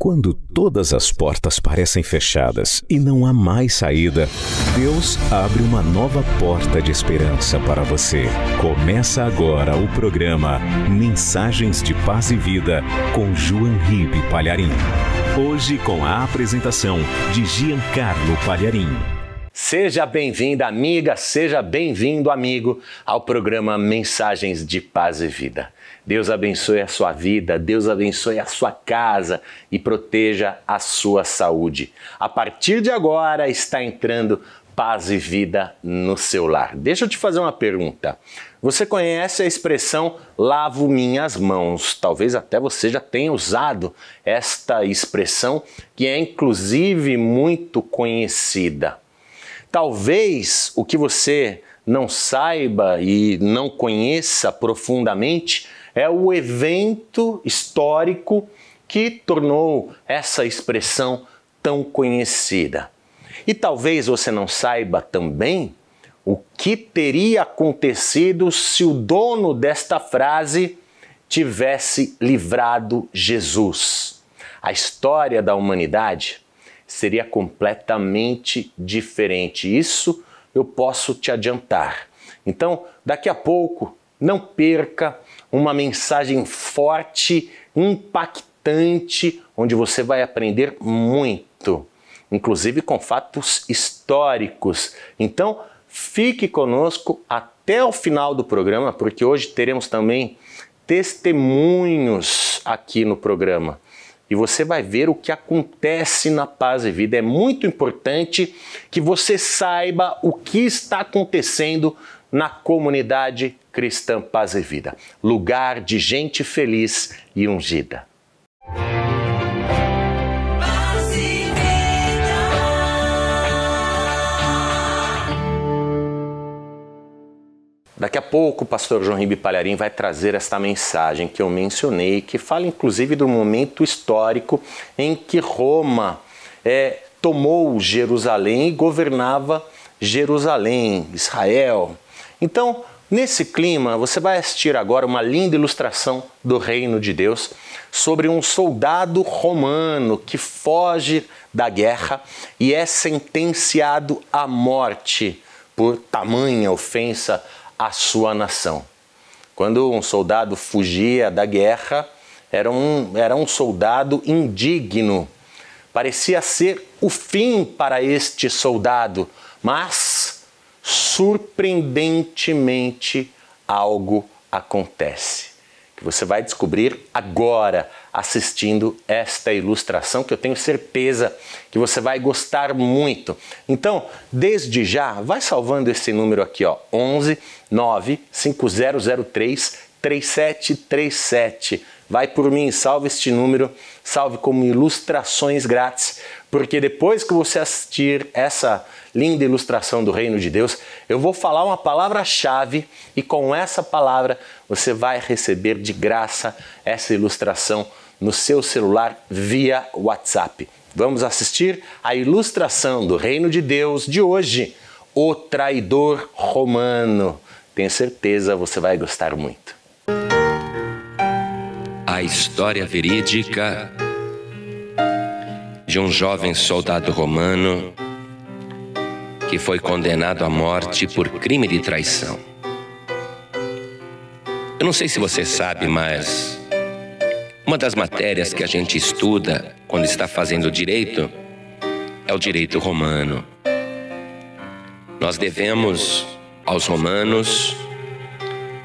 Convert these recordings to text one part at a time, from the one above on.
Quando todas as portas parecem fechadas e não há mais saída, Deus abre uma nova porta de esperança para você. Começa agora o programa Mensagens de Paz e Vida com João Ribe Palharim. Hoje com a apresentação de Giancarlo Palharim. Seja bem-vinda, amiga, seja bem-vindo, amigo, ao programa Mensagens de Paz e Vida. Deus abençoe a sua vida, Deus abençoe a sua casa e proteja a sua saúde. A partir de agora está entrando paz e vida no seu lar. Deixa eu te fazer uma pergunta. Você conhece a expressão lavo minhas mãos? Talvez até você já tenha usado esta expressão, que é inclusive muito conhecida. Talvez o que você não saiba e não conheça profundamente é o evento histórico que tornou essa expressão tão conhecida. E talvez você não saiba também o que teria acontecido se o dono desta frase tivesse livrado Jesus. A história da humanidade seria completamente diferente. Isso eu posso te adiantar. Então, daqui a pouco, não perca uma mensagem forte, impactante, onde você vai aprender muito, inclusive com fatos históricos. Então, fique conosco até o final do programa, porque hoje teremos também testemunhos aqui no programa. E você vai ver o que acontece na paz e vida. É muito importante que você saiba o que está acontecendo na comunidade cristã Paz e Vida lugar de gente feliz e ungida. Daqui a pouco o pastor João Ribe Palharim vai trazer esta mensagem que eu mencionei, que fala inclusive do momento histórico em que Roma é, tomou Jerusalém e governava Jerusalém, Israel. Então, nesse clima, você vai assistir agora uma linda ilustração do reino de Deus sobre um soldado romano que foge da guerra e é sentenciado à morte por tamanha ofensa à sua nação. Quando um soldado fugia da guerra, era um, era um soldado indigno. Parecia ser o fim para este soldado, mas surpreendentemente algo acontece. Que você vai descobrir agora assistindo esta ilustração que eu tenho certeza que você vai gostar muito. Então, desde já, vai salvando esse número aqui, ó, 11 95003 3737. Vai por mim, salve este número, salve como ilustrações grátis, porque depois que você assistir essa linda ilustração do reino de Deus, eu vou falar uma palavra-chave e com essa palavra você vai receber de graça essa ilustração no seu celular via WhatsApp. Vamos assistir a ilustração do reino de Deus de hoje, O Traidor Romano. Tenho certeza você vai gostar muito. A história verídica de um jovem soldado romano que foi condenado à morte por crime de traição. Eu não sei se você sabe, mas uma das matérias que a gente estuda quando está fazendo direito é o direito romano. Nós devemos aos romanos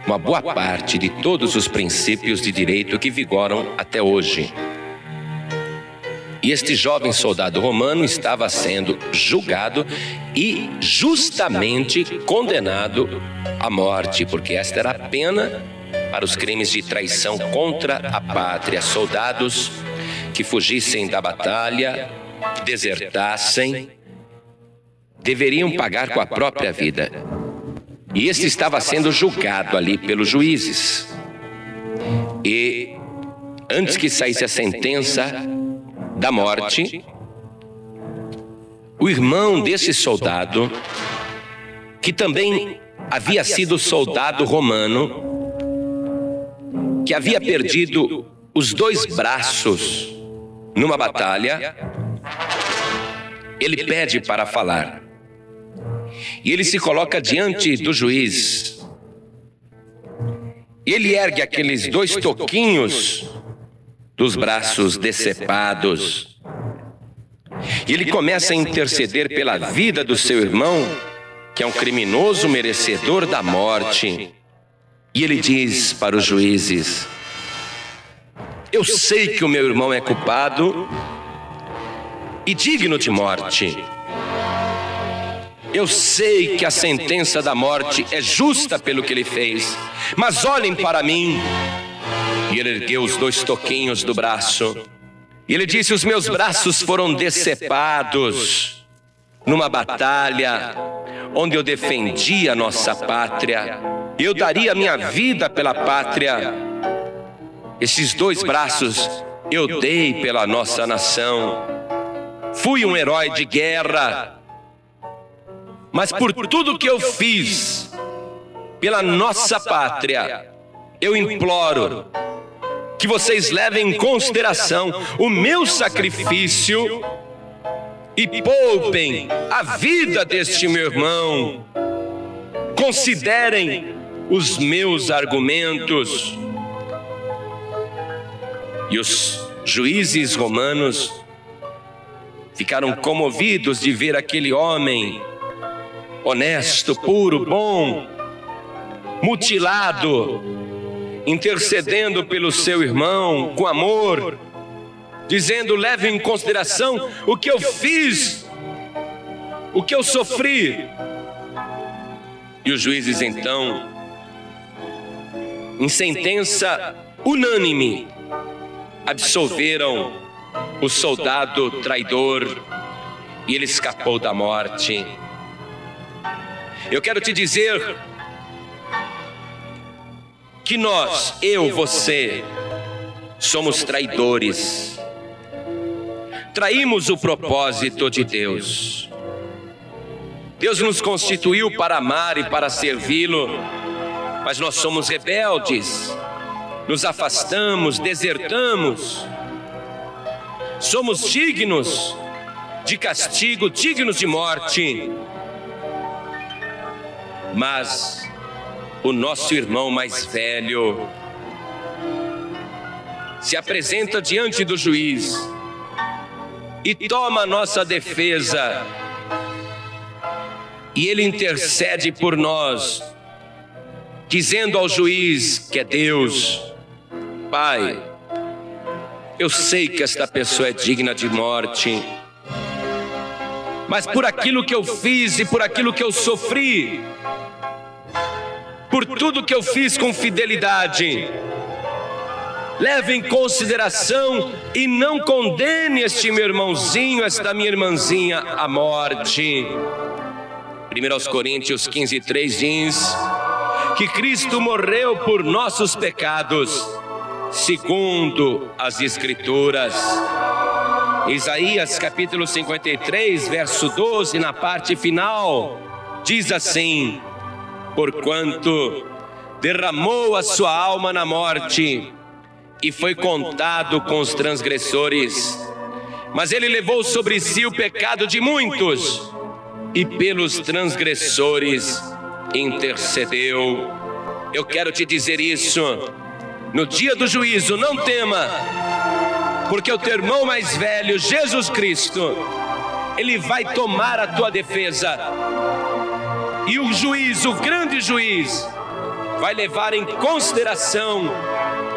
uma boa parte de todos os princípios de direito que vigoram até hoje. E este jovem soldado romano estava sendo julgado e justamente condenado à morte, porque esta era a pena para os crimes de traição contra a pátria. Soldados que fugissem da batalha, desertassem, deveriam pagar com a própria vida. E este estava sendo julgado ali pelos juízes. E antes que saísse a sentença, da morte, o irmão desse soldado, que também havia sido soldado romano, que havia perdido os dois braços numa batalha, ele pede para falar. E ele se coloca diante do juiz. Ele ergue aqueles dois toquinhos dos braços decepados. E ele começa a interceder pela vida do seu irmão, que é um é criminoso merecedor da morte. E ele diz para os juízes: Eu sei que o meu é irmão é culpado e digno de morte. Eu sei que a sentença da morte é, é justa pelo que ele fez, mas olhem para mim e ele ergueu os dois toquinhos do braço. E ele disse: Os meus braços foram decepados numa batalha onde eu defendi a nossa pátria. Eu daria a minha vida pela pátria. Esses dois braços eu dei pela nossa nação. Fui um herói de guerra. Mas por tudo que eu fiz pela nossa pátria, eu imploro que vocês levem em consideração o meu sacrifício e poupem a vida deste meu irmão. Considerem os meus argumentos. E os juízes romanos ficaram comovidos de ver aquele homem honesto, puro, bom, mutilado, intercedendo pelo seu irmão com amor, dizendo: leve em consideração o que eu fiz, o que eu sofri. E os juízes então, em sentença unânime, absolveram o soldado traidor e ele escapou da morte. Eu quero te dizer que nós, eu, você, somos traidores. Traímos o propósito de Deus. Deus nos constituiu para amar e para servi-lo, mas nós somos rebeldes, nos afastamos, desertamos. Somos dignos de castigo, dignos de morte. Mas o nosso irmão mais velho, se apresenta diante do juiz e toma a nossa defesa, e ele intercede por nós, dizendo ao juiz, que é Deus, Pai, eu sei que esta pessoa é digna de morte, mas por aquilo que eu fiz e por aquilo que eu sofri, por tudo que eu fiz com fidelidade. Leve em consideração e não condene este meu irmãozinho, esta minha irmãzinha à morte. 1 Coríntios 15, 3 diz que Cristo morreu por nossos pecados, segundo as Escrituras. Isaías capítulo 53, verso 12, na parte final, diz assim: porquanto derramou a sua alma na morte e foi contado com os transgressores. Mas ele levou sobre si o pecado de muitos e pelos transgressores intercedeu. Eu quero te dizer isso. No dia do juízo, não tema, porque o teu irmão mais velho, Jesus Cristo, ele vai tomar a tua defesa. E o juiz, o grande juiz, vai levar em consideração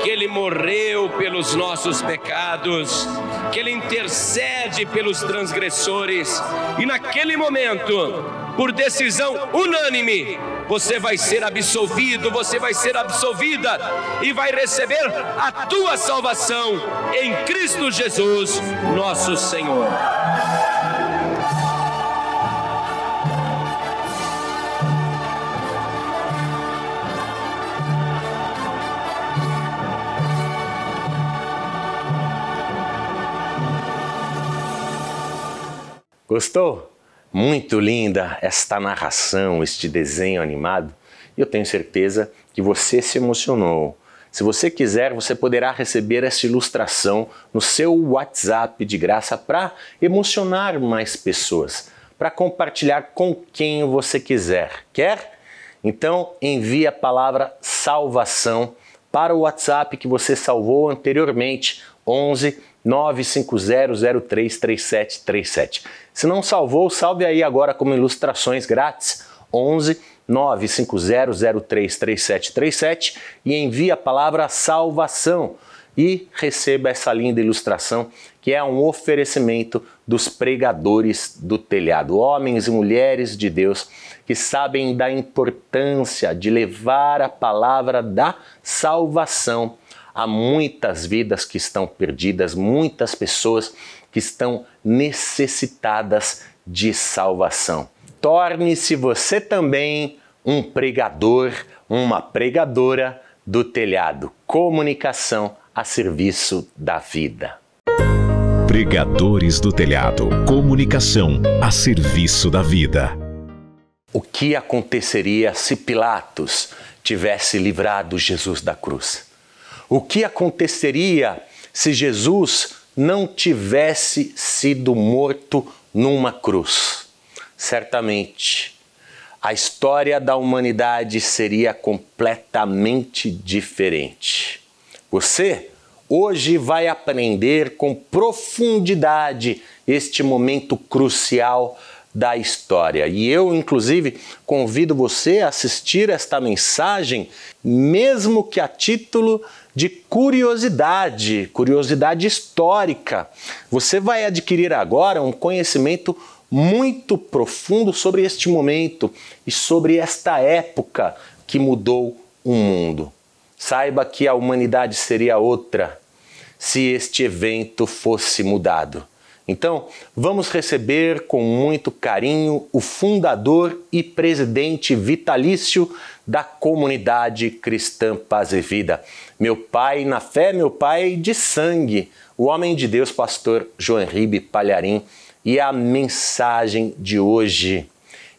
que ele morreu pelos nossos pecados, que ele intercede pelos transgressores, e naquele momento, por decisão unânime, você vai ser absolvido, você vai ser absolvida e vai receber a tua salvação em Cristo Jesus, nosso Senhor. Gostou? Muito linda esta narração, este desenho animado. E eu tenho certeza que você se emocionou. Se você quiser, você poderá receber essa ilustração no seu WhatsApp de graça para emocionar mais pessoas, para compartilhar com quem você quiser. Quer? Então envie a palavra salvação para o WhatsApp que você salvou anteriormente, 11 950033737. Se não salvou, salve aí agora como ilustrações grátis 11 950033737 e envie a palavra salvação e receba essa linda ilustração que é um oferecimento dos pregadores do telhado, homens e mulheres de Deus que sabem da importância de levar a palavra da salvação Há muitas vidas que estão perdidas, muitas pessoas que estão necessitadas de salvação. Torne-se você também um pregador, uma pregadora do telhado. Comunicação a serviço da vida. Pregadores do telhado. Comunicação a serviço da vida. O que aconteceria se Pilatos tivesse livrado Jesus da cruz? O que aconteceria se Jesus não tivesse sido morto numa cruz? Certamente, a história da humanidade seria completamente diferente. Você hoje vai aprender com profundidade este momento crucial da história. E eu, inclusive, convido você a assistir esta mensagem, mesmo que a título de curiosidade, curiosidade histórica. Você vai adquirir agora um conhecimento muito profundo sobre este momento e sobre esta época que mudou o mundo. Saiba que a humanidade seria outra se este evento fosse mudado. Então, vamos receber com muito carinho o fundador e presidente vitalício da comunidade Cristã Paz e Vida, meu pai, na fé, meu pai de sangue, o homem de Deus, pastor João Ribe Palharim. E a mensagem de hoje.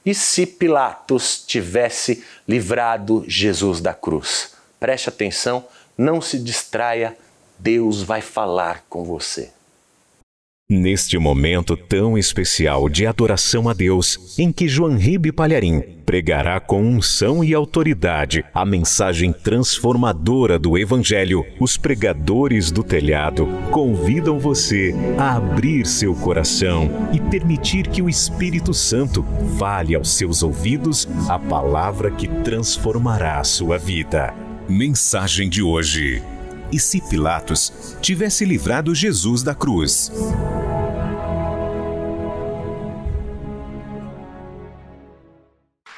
E se Pilatos tivesse livrado Jesus da cruz? Preste atenção, não se distraia, Deus vai falar com você. Neste momento tão especial de adoração a Deus, em que João Ribe Palharim pregará com unção e autoridade a mensagem transformadora do Evangelho, os pregadores do telhado convidam você a abrir seu coração e permitir que o Espírito Santo fale aos seus ouvidos a palavra que transformará a sua vida. Mensagem de hoje e se Pilatos tivesse livrado Jesus da cruz.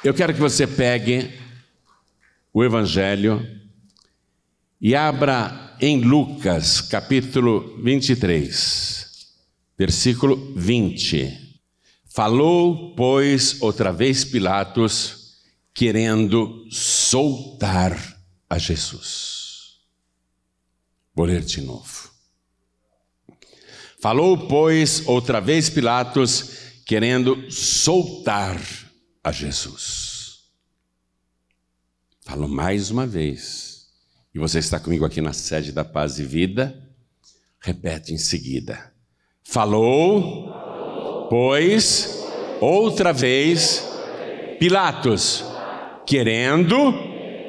Eu quero que você pegue o Evangelho e abra em Lucas capítulo 23, versículo 20. Falou, pois, outra vez Pilatos, querendo soltar a Jesus. Vou ler de novo. Falou, pois, outra vez Pilatos, querendo soltar a Jesus. Falou mais uma vez. E você está comigo aqui na sede da paz e vida. Repete em seguida. Falou, pois, outra vez, Pilatos, querendo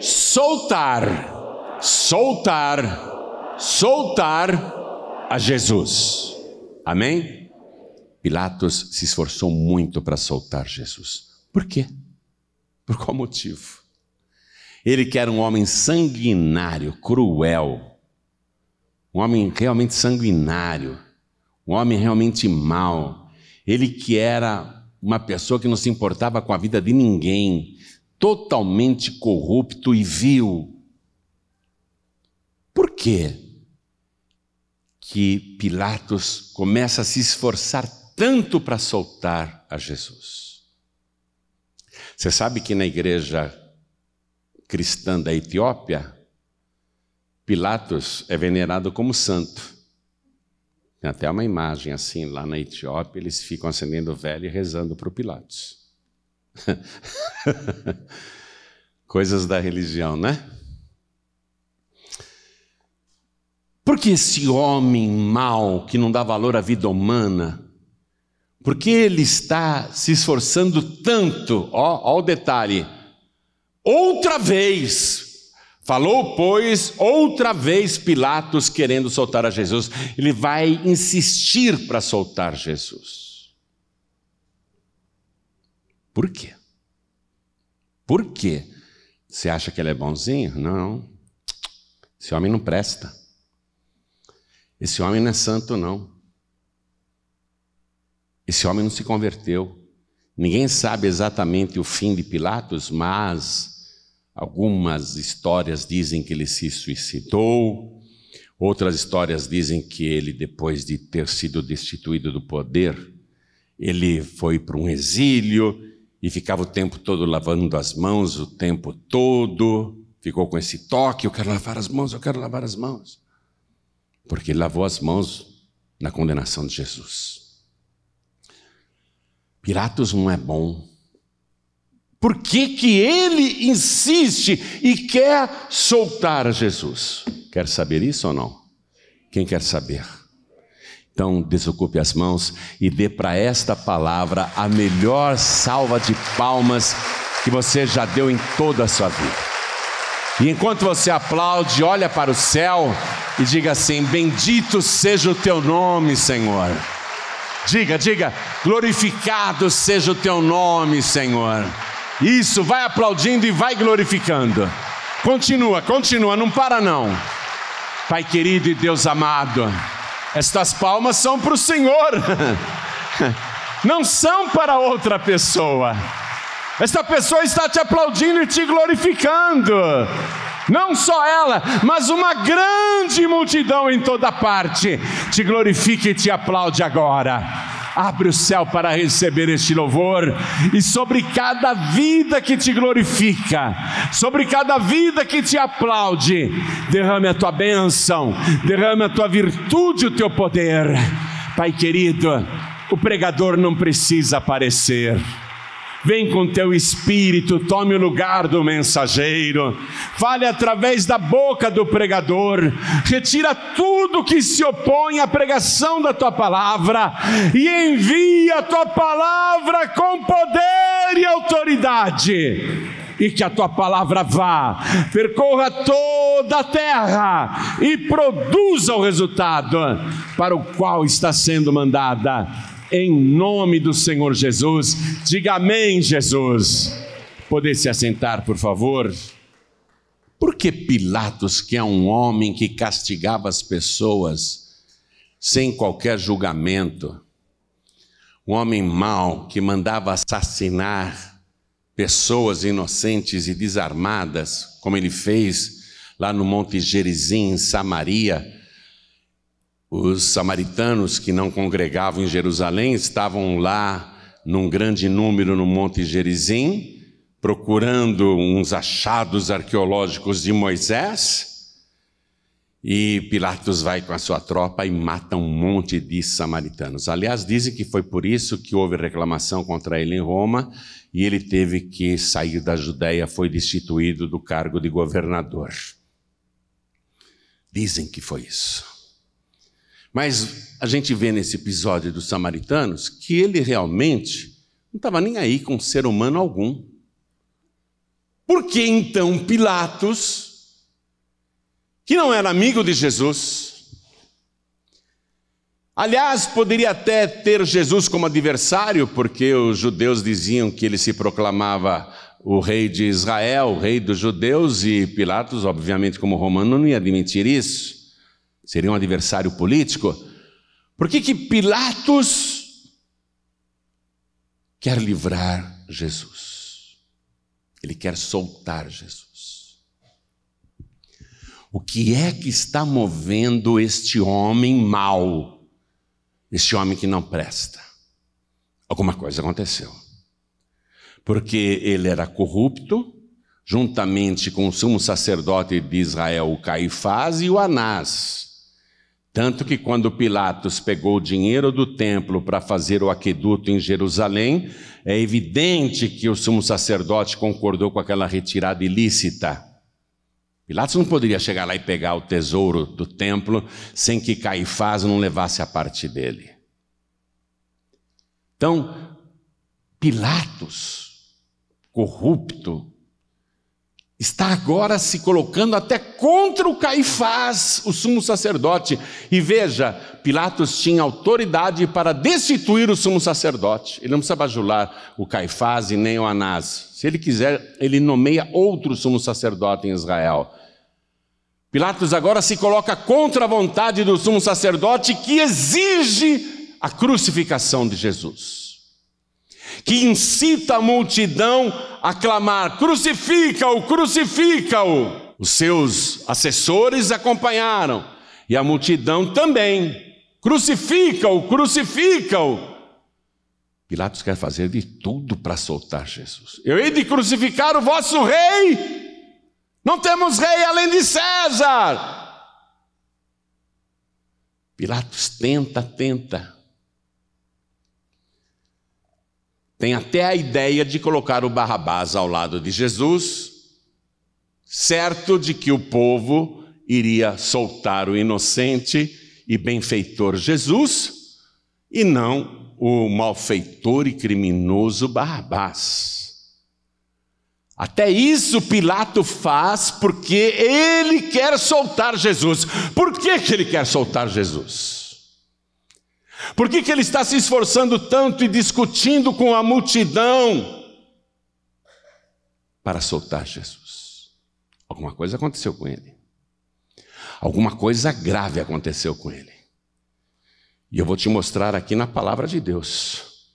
soltar, soltar soltar a Jesus. Amém? Pilatos se esforçou muito para soltar Jesus. Por quê? Por qual motivo? Ele que era um homem sanguinário, cruel, um homem realmente sanguinário, um homem realmente mau, ele que era uma pessoa que não se importava com a vida de ninguém, totalmente corrupto e vil. Por quê? que Pilatos começa a se esforçar tanto para soltar a Jesus. Você sabe que na igreja cristã da Etiópia, Pilatos é venerado como santo. Tem até uma imagem assim, lá na Etiópia, eles ficam acendendo velho e rezando para o Pilatos. Coisas da religião, né? Por que esse homem mau que não dá valor à vida humana, por que ele está se esforçando tanto? Ó, ó o detalhe. Outra vez, falou, pois, outra vez Pilatos querendo soltar a Jesus. Ele vai insistir para soltar Jesus. Por quê? Por quê? Você acha que ele é bonzinho? Não. Esse homem não presta. Esse homem não é santo, não. Esse homem não se converteu. Ninguém sabe exatamente o fim de Pilatos, mas algumas histórias dizem que ele se suicidou, outras histórias dizem que ele, depois de ter sido destituído do poder, ele foi para um exílio e ficava o tempo todo lavando as mãos, o tempo todo, ficou com esse toque: eu quero lavar as mãos, eu quero lavar as mãos porque lavou as mãos na condenação de Jesus. Piratos não é bom. Por que, que ele insiste e quer soltar Jesus? Quer saber isso ou não? Quem quer saber? Então, desocupe as mãos e dê para esta palavra a melhor salva de palmas que você já deu em toda a sua vida. E enquanto você aplaude, olha para o céu e diga assim: Bendito seja o teu nome, Senhor. Diga, diga, glorificado seja o teu nome, Senhor. Isso, vai aplaudindo e vai glorificando. Continua, continua, não para não. Pai querido e Deus amado, estas palmas são para o Senhor, não são para outra pessoa. Essa pessoa está te aplaudindo e te glorificando. Não só ela, mas uma grande multidão em toda parte te glorifica e te aplaude agora abre o céu para receber este louvor, e sobre cada vida que te glorifica, sobre cada vida que te aplaude, derrame a tua bênção, derrame a tua virtude, o teu poder. Pai querido, o pregador não precisa aparecer. Vem com teu espírito, tome o lugar do mensageiro. Fale através da boca do pregador. Retira tudo que se opõe à pregação da tua palavra e envia a tua palavra com poder e autoridade e que a tua palavra vá, percorra toda a terra e produza o resultado para o qual está sendo mandada em nome do Senhor Jesus. Diga amém, Jesus. Poder se assentar, por favor. Por que Pilatos, que é um homem que castigava as pessoas sem qualquer julgamento, um homem mau que mandava assassinar pessoas inocentes e desarmadas, como ele fez lá no Monte Gerizim, em Samaria, os samaritanos que não congregavam em Jerusalém estavam lá num grande número no Monte Gerizim, procurando uns achados arqueológicos de Moisés. E Pilatos vai com a sua tropa e mata um monte de samaritanos. Aliás, dizem que foi por isso que houve reclamação contra ele em Roma e ele teve que sair da Judéia, foi destituído do cargo de governador. Dizem que foi isso. Mas a gente vê nesse episódio dos samaritanos que ele realmente não estava nem aí com ser humano algum. Por que então Pilatos, que não era amigo de Jesus, aliás, poderia até ter Jesus como adversário, porque os judeus diziam que ele se proclamava o rei de Israel, o rei dos judeus, e Pilatos, obviamente, como romano, não ia admitir isso. Seria um adversário político? Por que, que Pilatos quer livrar Jesus? Ele quer soltar Jesus. O que é que está movendo este homem mau? Este homem que não presta? Alguma coisa aconteceu. Porque ele era corrupto, juntamente com o sumo sacerdote de Israel, o Caifás e o Anás tanto que quando Pilatos pegou o dinheiro do templo para fazer o aqueduto em Jerusalém, é evidente que o sumo sacerdote concordou com aquela retirada ilícita. Pilatos não poderia chegar lá e pegar o tesouro do templo sem que Caifás não levasse a parte dele. Então, Pilatos, corrupto, está agora se colocando até contra o Caifás, o sumo sacerdote. E veja, Pilatos tinha autoridade para destituir o sumo sacerdote. Ele não precisa bajular o Caifás e nem o Anás. Se ele quiser, ele nomeia outro sumo sacerdote em Israel. Pilatos agora se coloca contra a vontade do sumo sacerdote que exige a crucificação de Jesus que incita a multidão a clamar: crucifica-o, crucifica-o. Os seus assessores acompanharam e a multidão também: crucifica-o, crucifica-o. Pilatos quer fazer de tudo para soltar Jesus. Eu hei de crucificar o vosso rei. Não temos rei além de César. Pilatos tenta, tenta, Tem até a ideia de colocar o Barrabás ao lado de Jesus, certo de que o povo iria soltar o inocente e benfeitor Jesus e não o malfeitor e criminoso Barrabás. Até isso Pilato faz porque ele quer soltar Jesus. Por que, que ele quer soltar Jesus? Por que, que ele está se esforçando tanto e discutindo com a multidão para soltar Jesus? Alguma coisa aconteceu com ele. Alguma coisa grave aconteceu com ele. E eu vou te mostrar aqui na palavra de Deus.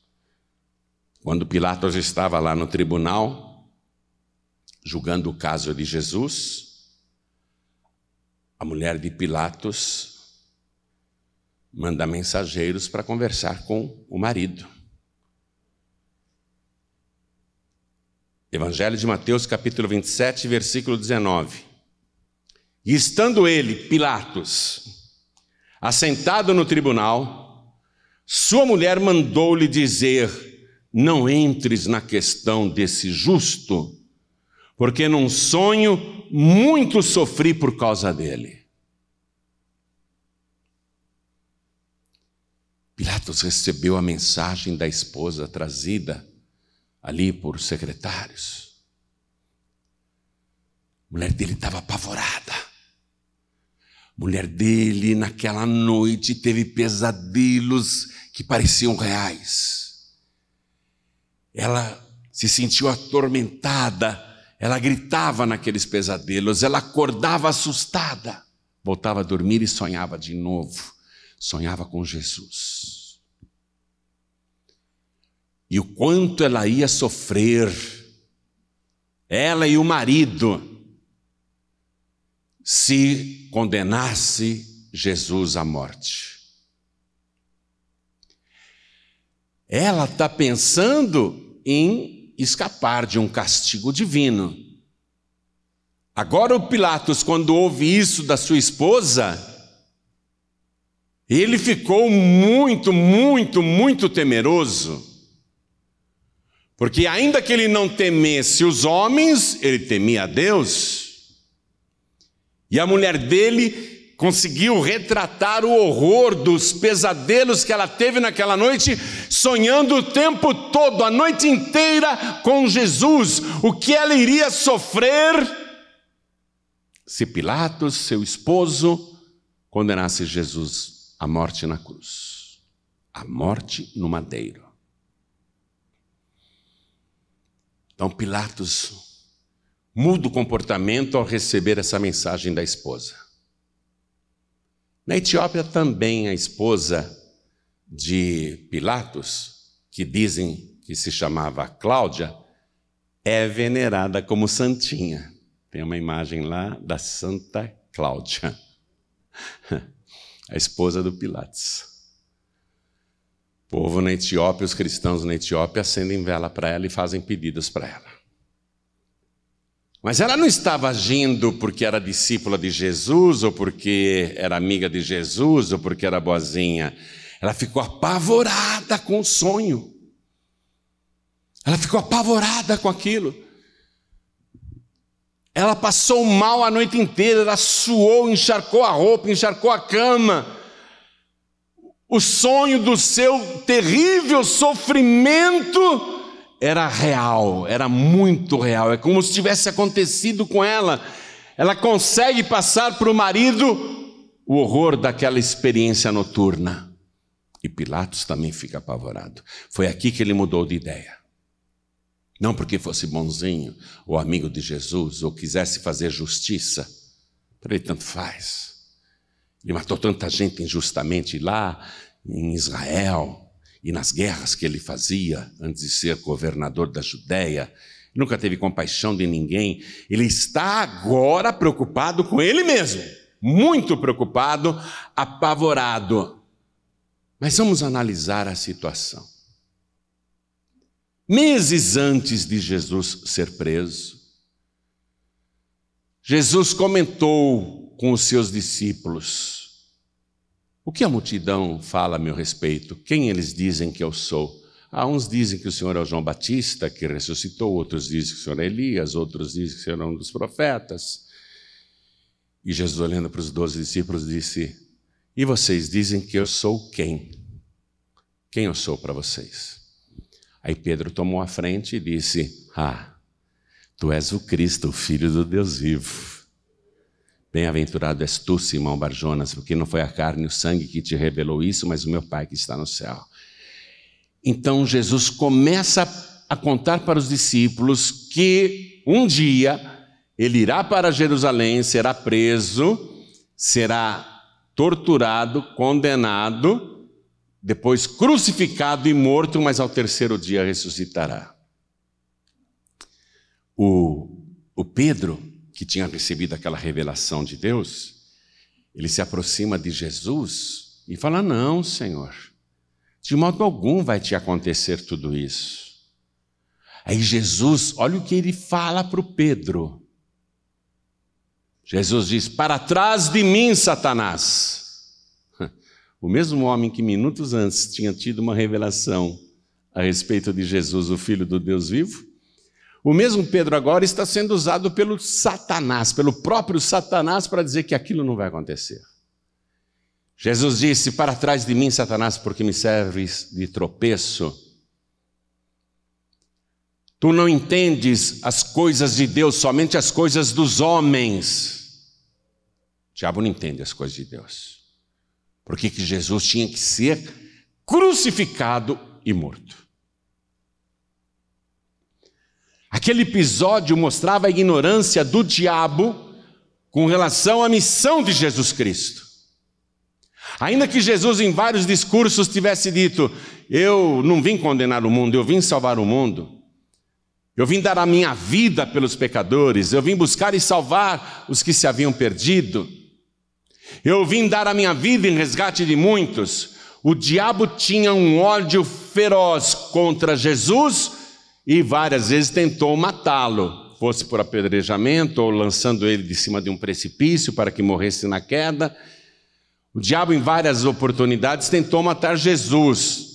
Quando Pilatos estava lá no tribunal, julgando o caso de Jesus, a mulher de Pilatos manda mensageiros para conversar com o marido. Evangelho de Mateus, capítulo 27, versículo 19. E estando ele, Pilatos, assentado no tribunal, sua mulher mandou-lhe dizer: Não entres na questão desse justo, porque num sonho muito sofri por causa dele. Pilatos recebeu a mensagem da esposa trazida ali por secretários. A mulher dele estava apavorada. A mulher dele, naquela noite, teve pesadelos que pareciam reais. Ela se sentiu atormentada, ela gritava naqueles pesadelos, ela acordava assustada, voltava a dormir e sonhava de novo sonhava com Jesus. E o quanto ela ia sofrer, ela e o marido, se condenasse Jesus à morte. Ela está pensando em escapar de um castigo divino. Agora o Pilatos, quando ouve isso da sua esposa, ele ficou muito, muito, muito temeroso. Porque, ainda que ele não temesse os homens, ele temia a Deus. E a mulher dele conseguiu retratar o horror dos pesadelos que ela teve naquela noite, sonhando o tempo todo, a noite inteira, com Jesus, o que ela iria sofrer se Pilatos, seu esposo, condenasse Jesus a morte na cruz, a morte no madeiro. Então Pilatos muda o comportamento ao receber essa mensagem da esposa. Na Etiópia também a esposa de Pilatos, que dizem que se chamava Cláudia, é venerada como santinha. Tem uma imagem lá da Santa Cláudia. a esposa do Pilates. O povo na Etiópia, os cristãos na Etiópia acendem vela para ela e fazem pedidos para ela. Mas ela não estava agindo porque era discípula de Jesus, ou porque era amiga de Jesus, ou porque era boazinha. Ela ficou apavorada com o sonho. Ela ficou apavorada com aquilo. Ela passou mal a noite inteira, ela suou, encharcou a roupa, encharcou a cama. O sonho do seu terrível sofrimento era real, era muito real, é como se tivesse acontecido com ela. Ela consegue passar para o marido o horror daquela experiência noturna. E Pilatos também fica apavorado. Foi aqui que ele mudou de ideia. Não porque fosse bonzinho, ou amigo de Jesus, ou quisesse fazer justiça. Para ele, tanto faz. Ele matou tanta gente injustamente lá em Israel e nas guerras que ele fazia antes de ser governador da Judéia. nunca teve compaixão de ninguém. Ele está agora preocupado com ele mesmo. Muito preocupado, apavorado. Mas vamos analisar a situação meses antes de Jesus ser preso, Jesus comentou com os seus discípulos: O que a multidão fala a meu respeito? Quem eles dizem que eu sou? Ah, uns dizem que o Senhor é o João Batista, que ressuscitou, outros dizem que o Senhor é Elias, outros dizem que o Senhor é um dos profetas. E Jesus, olhando para os doze discípulos, disse: E vocês dizem que eu sou quem? Quem eu sou para vocês? Aí Pedro tomou a frente e disse: Ah, tu és o Cristo, o Filho do Deus vivo. Bem-aventurado és tu, Simão Barjonas, porque não foi a carne e o sangue que te revelou isso, mas o meu Pai que está no céu. Então Jesus começa a contar para os discípulos que um dia ele irá para Jerusalém, será preso, será torturado, condenado depois crucificado e morto, mas ao terceiro dia ressuscitará. O, o Pedro, que tinha recebido aquela revelação de Deus, ele se aproxima de Jesus e fala: Não, Senhor, de modo algum vai te acontecer tudo isso. Aí Jesus, olha o que ele fala para o Pedro. Jesus diz: Para trás de mim, Satanás. O mesmo homem que minutos antes tinha tido uma revelação a respeito de Jesus, o Filho do Deus vivo, o mesmo Pedro agora está sendo usado pelo Satanás, pelo próprio Satanás, para dizer que aquilo não vai acontecer. Jesus disse: Para trás de mim, Satanás, porque me serves de tropeço. Tu não entendes as coisas de Deus, somente as coisas dos homens. O diabo não entende as coisas de Deus porque que Jesus tinha que ser crucificado e morto. Aquele episódio mostrava a ignorância do diabo com relação à missão de Jesus Cristo. Ainda que Jesus, em vários discursos, tivesse dito: Eu não vim condenar o mundo, eu vim salvar o mundo. Eu vim dar a minha vida pelos pecadores, eu vim buscar e salvar os que se haviam perdido. Eu vim dar a minha vida em resgate de muitos. O diabo tinha um ódio feroz contra Jesus e várias vezes tentou matá-lo, fosse por apedrejamento ou lançando ele de cima de um precipício para que morresse na queda. O diabo, em várias oportunidades, tentou matar Jesus,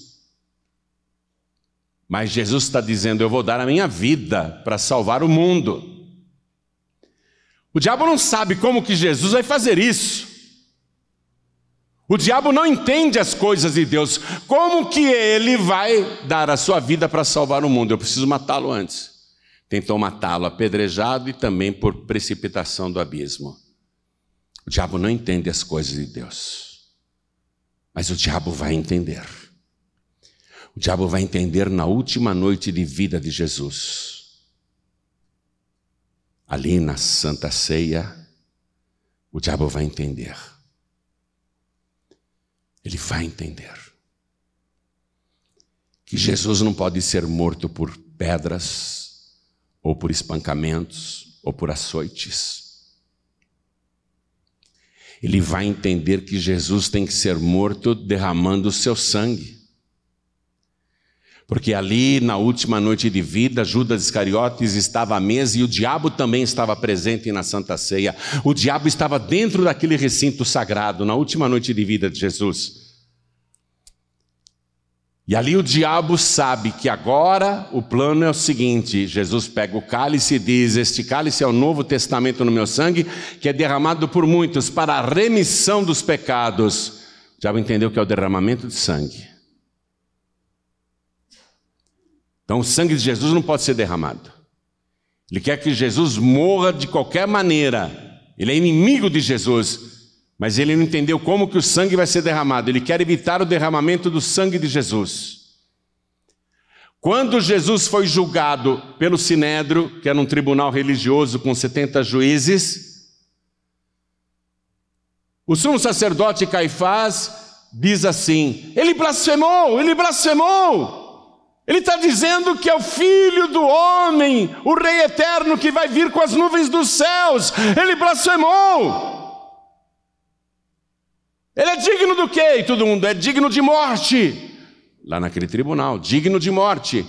mas Jesus está dizendo: Eu vou dar a minha vida para salvar o mundo. O diabo não sabe como que Jesus vai fazer isso. O diabo não entende as coisas de Deus. Como que ele vai dar a sua vida para salvar o mundo? Eu preciso matá-lo antes. Tentou matá-lo apedrejado e também por precipitação do abismo. O diabo não entende as coisas de Deus. Mas o diabo vai entender. O diabo vai entender na última noite de vida de Jesus. Ali na Santa Ceia, o diabo vai entender ele vai entender que Jesus não pode ser morto por pedras, ou por espancamentos, ou por açoites. Ele vai entender que Jesus tem que ser morto derramando o seu sangue. Porque ali, na última noite de vida, Judas Iscariotes estava à mesa e o diabo também estava presente na Santa Ceia. O diabo estava dentro daquele recinto sagrado, na última noite de vida de Jesus. E ali o diabo sabe que agora o plano é o seguinte: Jesus pega o cálice e diz: Este cálice é o novo testamento no meu sangue, que é derramado por muitos para a remissão dos pecados. O diabo entendeu que é o derramamento de sangue. Então o sangue de Jesus não pode ser derramado. Ele quer que Jesus morra de qualquer maneira. Ele é inimigo de Jesus, mas ele não entendeu como que o sangue vai ser derramado. Ele quer evitar o derramamento do sangue de Jesus. Quando Jesus foi julgado pelo Sinédrio, que era um tribunal religioso com 70 juízes, o sumo sacerdote Caifás diz assim: Ele blasfemou, ele blasfemou. Ele está dizendo que é o filho do homem, o Rei Eterno, que vai vir com as nuvens dos céus. Ele blasfemou. Ele é digno do quê? E todo mundo é digno de morte. Lá naquele tribunal, digno de morte.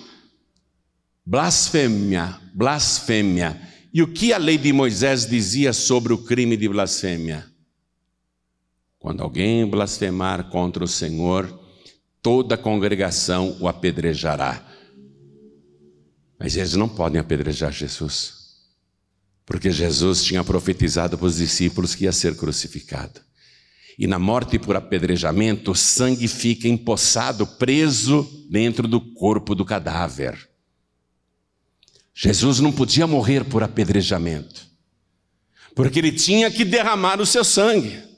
Blasfêmia, blasfêmia. E o que a lei de Moisés dizia sobre o crime de blasfêmia? Quando alguém blasfemar contra o Senhor, toda a congregação o apedrejará. Mas eles não podem apedrejar Jesus, porque Jesus tinha profetizado para os discípulos que ia ser crucificado. E na morte por apedrejamento, o sangue fica empossado, preso dentro do corpo do cadáver. Jesus não podia morrer por apedrejamento, porque ele tinha que derramar o seu sangue.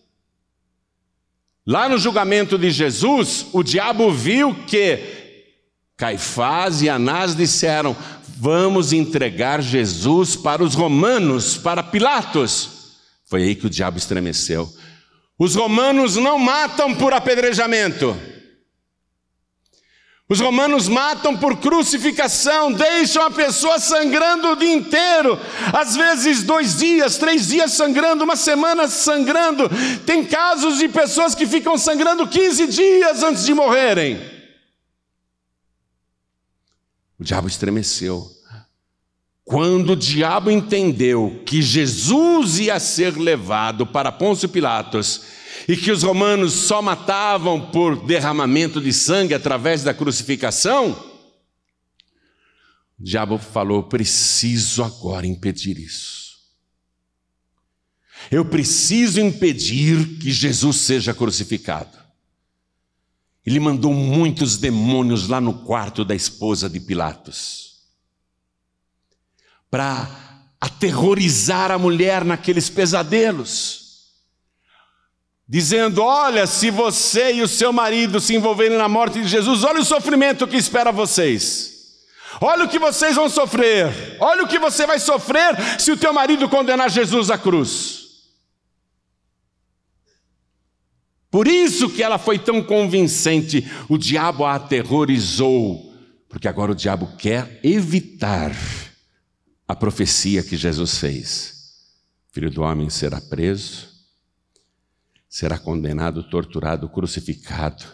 Lá no julgamento de Jesus, o diabo viu que Caifás e Anás disseram: Vamos entregar Jesus para os romanos, para Pilatos. Foi aí que o diabo estremeceu. Os romanos não matam por apedrejamento. Os romanos matam por crucificação, deixam a pessoa sangrando o dia inteiro, às vezes dois dias, três dias sangrando, uma semana sangrando. Tem casos de pessoas que ficam sangrando 15 dias antes de morrerem. O diabo estremeceu. Quando o diabo entendeu que Jesus ia ser levado para Pôncio Pilatos, e que os romanos só matavam por derramamento de sangue através da crucificação, o diabo falou: preciso agora impedir isso. Eu preciso impedir que Jesus seja crucificado. Ele mandou muitos demônios lá no quarto da esposa de Pilatos para aterrorizar a mulher naqueles pesadelos dizendo: Olha, se você e o seu marido se envolverem na morte de Jesus, olha o sofrimento que espera vocês. Olha o que vocês vão sofrer. Olha o que você vai sofrer se o teu marido condenar Jesus à cruz. Por isso que ela foi tão convincente. O diabo a aterrorizou, porque agora o diabo quer evitar a profecia que Jesus fez. O filho do homem será preso, será condenado, torturado, crucificado,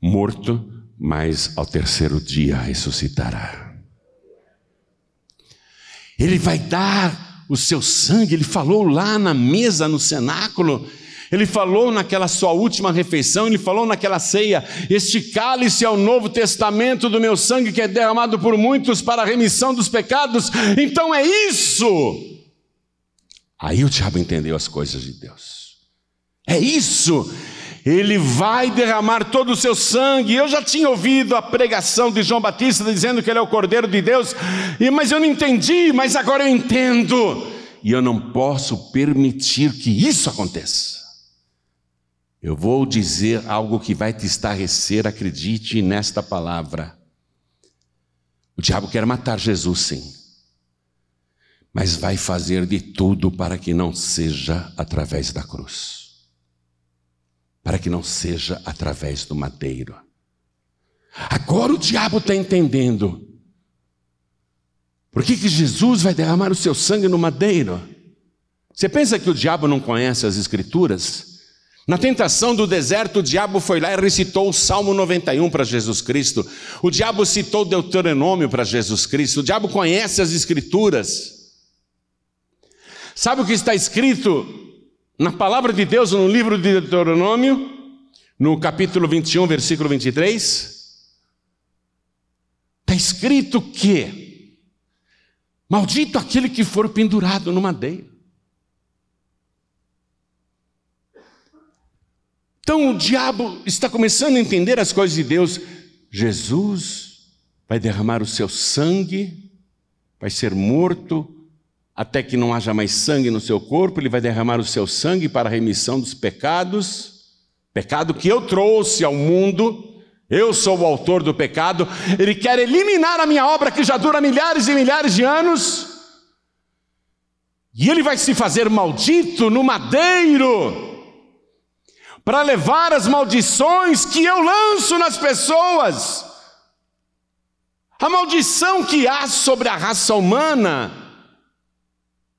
morto, mas ao terceiro dia ressuscitará. Ele vai dar o seu sangue, ele falou lá na mesa, no cenáculo, ele falou naquela sua última refeição, ele falou naquela ceia: Este cálice é o novo testamento do meu sangue que é derramado por muitos para a remissão dos pecados. Então é isso. Aí o diabo entendeu as coisas de Deus. É isso. Ele vai derramar todo o seu sangue. Eu já tinha ouvido a pregação de João Batista dizendo que ele é o Cordeiro de Deus, mas eu não entendi, mas agora eu entendo. E eu não posso permitir que isso aconteça. Eu vou dizer algo que vai te estarrecer, acredite nesta palavra. O diabo quer matar Jesus, sim, mas vai fazer de tudo para que não seja através da cruz para que não seja através do madeiro. Agora o diabo está entendendo. Por que, que Jesus vai derramar o seu sangue no madeiro? Você pensa que o diabo não conhece as Escrituras? Na tentação do deserto, o diabo foi lá e recitou o Salmo 91 para Jesus Cristo. O diabo citou Deuteronômio para Jesus Cristo. O diabo conhece as Escrituras. Sabe o que está escrito na palavra de Deus, no livro de Deuteronômio, no capítulo 21, versículo 23, está escrito que: Maldito aquele que for pendurado no madeiro. Então o diabo está começando a entender as coisas de Deus. Jesus vai derramar o seu sangue, vai ser morto até que não haja mais sangue no seu corpo, ele vai derramar o seu sangue para a remissão dos pecados, pecado que eu trouxe ao mundo, eu sou o autor do pecado, ele quer eliminar a minha obra que já dura milhares e milhares de anos, e ele vai se fazer maldito no madeiro, para levar as maldições que eu lanço nas pessoas, a maldição que há sobre a raça humana,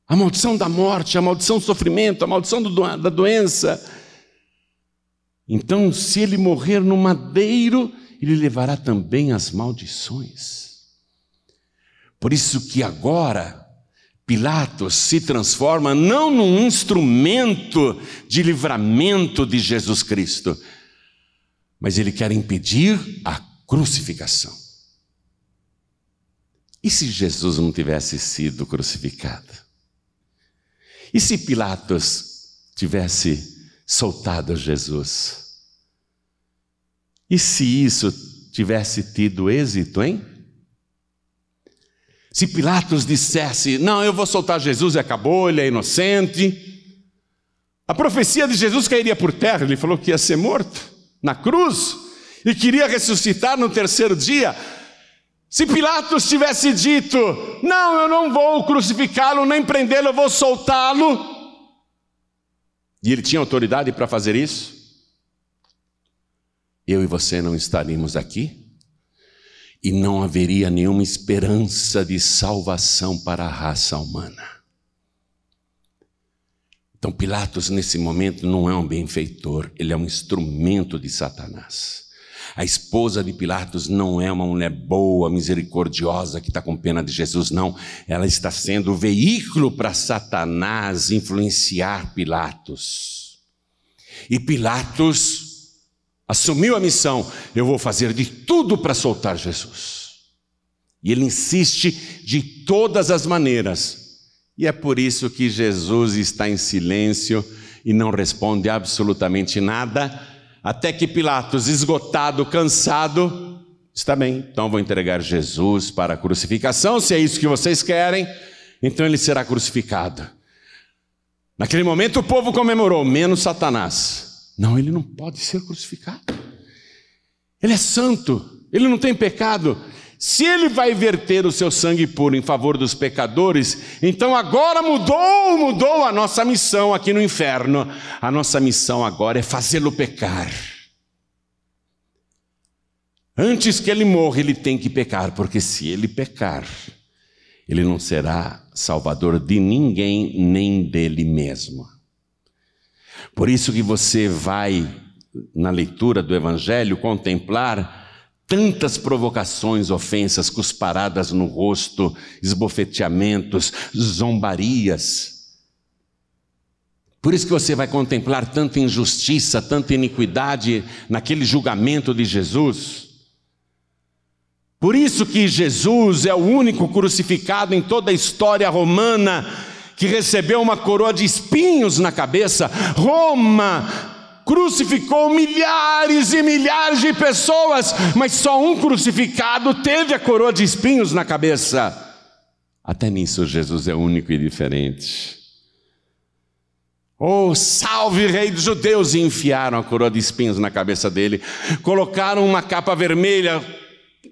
a maldição da morte, a maldição do sofrimento, a maldição do, da doença. Então, se ele morrer no madeiro, ele levará também as maldições. Por isso que agora Pilatos se transforma não num instrumento de livramento de Jesus Cristo, mas ele quer impedir a crucificação. E se Jesus não tivesse sido crucificado? E se Pilatos tivesse soltado Jesus? E se isso tivesse tido êxito, hein? Se Pilatos dissesse: Não, eu vou soltar Jesus e acabou, ele é inocente. A profecia de Jesus cairia por terra, ele falou que ia ser morto na cruz e queria ressuscitar no terceiro dia. Se Pilatos tivesse dito: Não, eu não vou crucificá-lo, nem prendê-lo, eu vou soltá-lo. E ele tinha autoridade para fazer isso? Eu e você não estaríamos aqui? E não haveria nenhuma esperança de salvação para a raça humana. Então, Pilatos, nesse momento, não é um benfeitor, ele é um instrumento de Satanás. A esposa de Pilatos não é uma mulher boa, misericordiosa, que está com pena de Jesus, não. Ela está sendo o veículo para Satanás influenciar Pilatos. E Pilatos assumiu a missão: eu vou fazer de tudo para soltar Jesus. E ele insiste de todas as maneiras. E é por isso que Jesus está em silêncio e não responde absolutamente nada até que Pilatos, esgotado, cansado, está bem, então vou entregar Jesus para a crucificação, se é isso que vocês querem, então ele será crucificado. Naquele momento o povo comemorou, menos Satanás. Não, ele não pode ser crucificado. Ele é santo, ele não tem pecado, se ele vai verter o seu sangue puro em favor dos pecadores, então agora mudou, mudou a nossa missão aqui no inferno. A nossa missão agora é fazê-lo pecar. Antes que ele morra, ele tem que pecar, porque se ele pecar, ele não será salvador de ninguém, nem dele mesmo. Por isso que você vai na leitura do evangelho contemplar tantas provocações, ofensas, cusparadas no rosto, esbofeteamentos, zombarias. Por isso que você vai contemplar tanta injustiça, tanta iniquidade naquele julgamento de Jesus. Por isso que Jesus é o único crucificado em toda a história romana que recebeu uma coroa de espinhos na cabeça. Roma crucificou milhares e milhares de pessoas, mas só um crucificado teve a coroa de espinhos na cabeça. Até nisso Jesus é único e diferente. Oh, salve rei dos judeus! E enfiaram a coroa de espinhos na cabeça dele, colocaram uma capa vermelha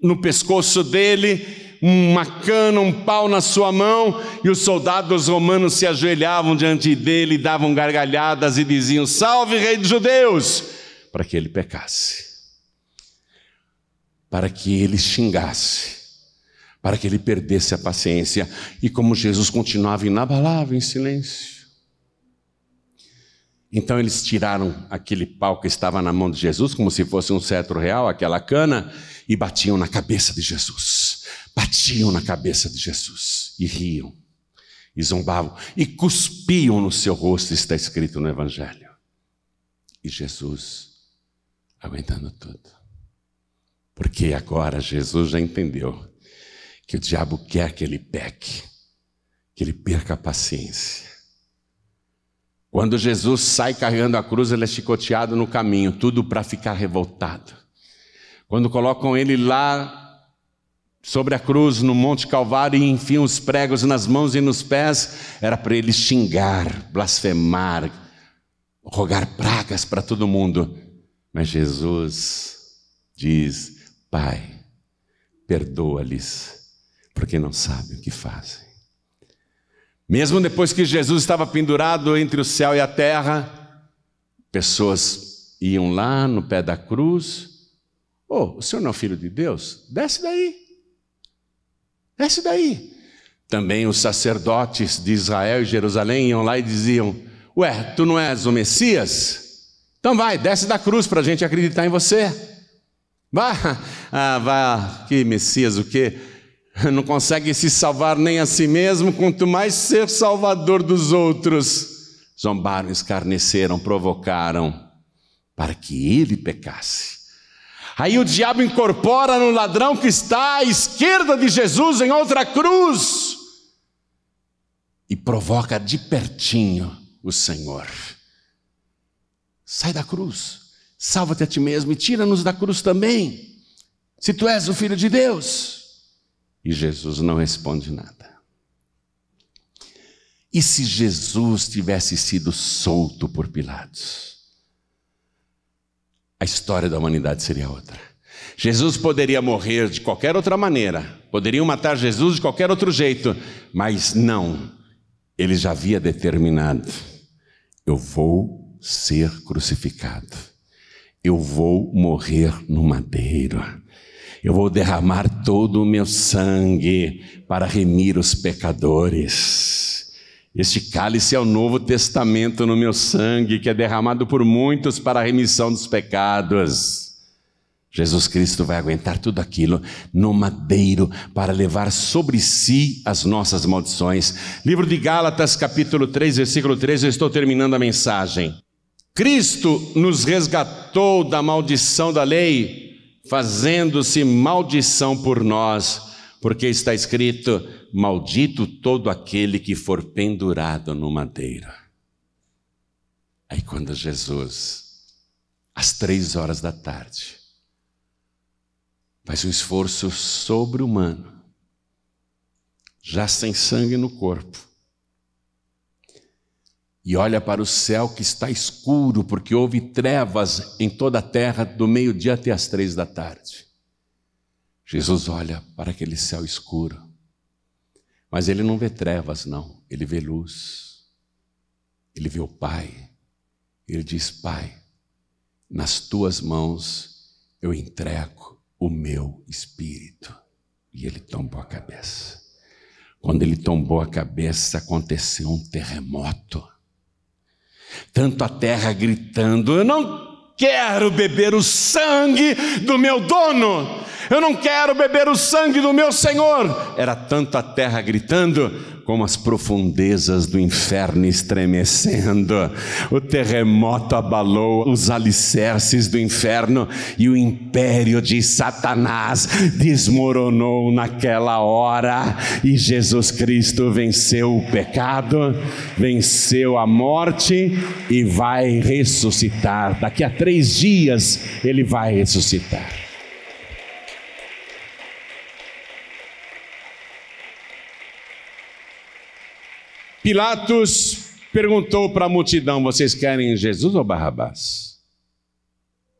no pescoço dele uma cana, um pau na sua mão, e os soldados romanos se ajoelhavam diante dele, davam gargalhadas e diziam: Salve, rei dos judeus! Para que ele pecasse, para que ele xingasse, para que ele perdesse a paciência. E como Jesus continuava inabalável, em silêncio. Então eles tiraram aquele pau que estava na mão de Jesus, como se fosse um cetro real, aquela cana, e batiam na cabeça de Jesus. Batiam na cabeça de Jesus e riam, e zombavam, e cuspiam no seu rosto, está escrito no Evangelho. E Jesus aguentando tudo. Porque agora Jesus já entendeu que o diabo quer que ele peque, que ele perca a paciência. Quando Jesus sai carregando a cruz, ele é chicoteado no caminho, tudo para ficar revoltado. Quando colocam ele lá sobre a cruz, no Monte Calvário, e enfiam os pregos nas mãos e nos pés, era para ele xingar, blasfemar, rogar pragas para todo mundo. Mas Jesus diz: Pai, perdoa-lhes, porque não sabem o que fazem. Mesmo depois que Jesus estava pendurado entre o céu e a terra, pessoas iam lá no pé da cruz, Ô, oh, o senhor não é filho de Deus? Desce daí. Desce daí. Também os sacerdotes de Israel e Jerusalém iam lá e diziam: Ué, tu não és o Messias? Então vai, desce da cruz para a gente acreditar em você. Vá, ah, vá, que Messias o quê? Não consegue se salvar nem a si mesmo, quanto mais ser salvador dos outros zombaram, escarneceram, provocaram, para que ele pecasse. Aí o diabo incorpora no ladrão que está à esquerda de Jesus em outra cruz e provoca de pertinho o Senhor. Sai da cruz, salva-te a ti mesmo e tira-nos da cruz também, se tu és o filho de Deus. E Jesus não responde nada. E se Jesus tivesse sido solto por Pilatos? a história da humanidade seria outra. Jesus poderia morrer de qualquer outra maneira, poderiam matar Jesus de qualquer outro jeito, mas não, ele já havia determinado: eu vou ser crucificado, eu vou morrer no madeiro, eu vou derramar todo o meu sangue para remir os pecadores. Este cálice é o novo testamento no meu sangue, que é derramado por muitos para a remissão dos pecados. Jesus Cristo vai aguentar tudo aquilo no madeiro para levar sobre si as nossas maldições. Livro de Gálatas, capítulo 3, versículo 3, eu estou terminando a mensagem. Cristo nos resgatou da maldição da lei, fazendo-se maldição por nós porque está escrito: Maldito todo aquele que for pendurado no madeiro. Aí, quando Jesus, às três horas da tarde, faz um esforço sobre-humano, já sem sangue no corpo, e olha para o céu que está escuro, porque houve trevas em toda a terra do meio-dia até as três da tarde. Jesus olha para aquele céu escuro, mas ele não vê trevas, não, ele vê luz, ele vê o Pai. Ele diz: Pai, nas tuas mãos eu entrego o meu espírito. E ele tombou a cabeça. Quando ele tombou a cabeça, aconteceu um terremoto. Tanto a terra gritando: Eu não quero beber o sangue do meu dono eu não quero beber o sangue do meu Senhor. Era tanto a terra gritando, como as profundezas do inferno estremecendo. O terremoto abalou os alicerces do inferno e o império de Satanás desmoronou naquela hora. E Jesus Cristo venceu o pecado, venceu a morte e vai ressuscitar. Daqui a três dias ele vai ressuscitar. Pilatos perguntou para a multidão: Vocês querem Jesus ou Barrabás?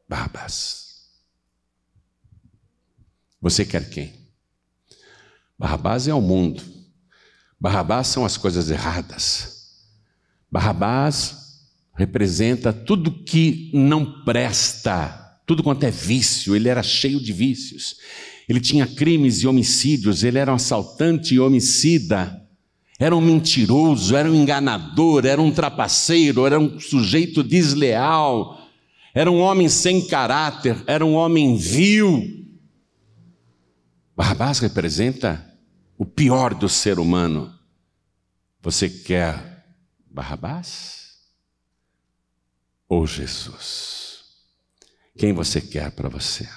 Barrabás. Você quer quem? Barrabás é o mundo. Barrabás são as coisas erradas. Barrabás representa tudo que não presta, tudo quanto é vício. Ele era cheio de vícios. Ele tinha crimes e homicídios, ele era um assaltante e homicida. Era um mentiroso, era um enganador, era um trapaceiro, era um sujeito desleal, era um homem sem caráter, era um homem vil. Barrabás representa o pior do ser humano. Você quer Barrabás ou Jesus? Quem você quer para você?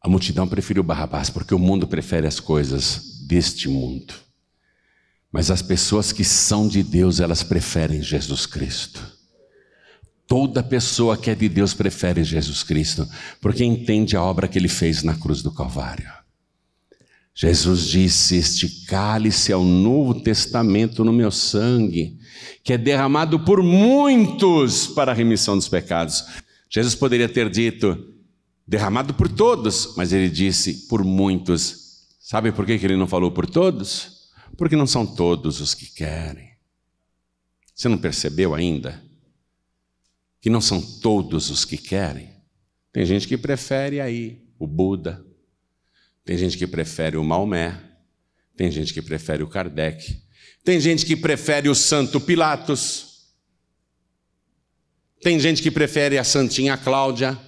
A multidão preferiu Barrabás porque o mundo prefere as coisas deste mundo. Mas as pessoas que são de Deus, elas preferem Jesus Cristo. Toda pessoa que é de Deus prefere Jesus Cristo, porque entende a obra que ele fez na cruz do Calvário. Jesus disse: Este cálice é o Novo Testamento no meu sangue, que é derramado por muitos para a remissão dos pecados. Jesus poderia ter dito: derramado por todos, mas ele disse: por muitos Sabe por que ele não falou por todos? Porque não são todos os que querem. Você não percebeu ainda? Que não são todos os que querem. Tem gente que prefere aí o Buda, tem gente que prefere o Maomé, tem gente que prefere o Kardec, tem gente que prefere o Santo Pilatos, tem gente que prefere a Santinha Cláudia.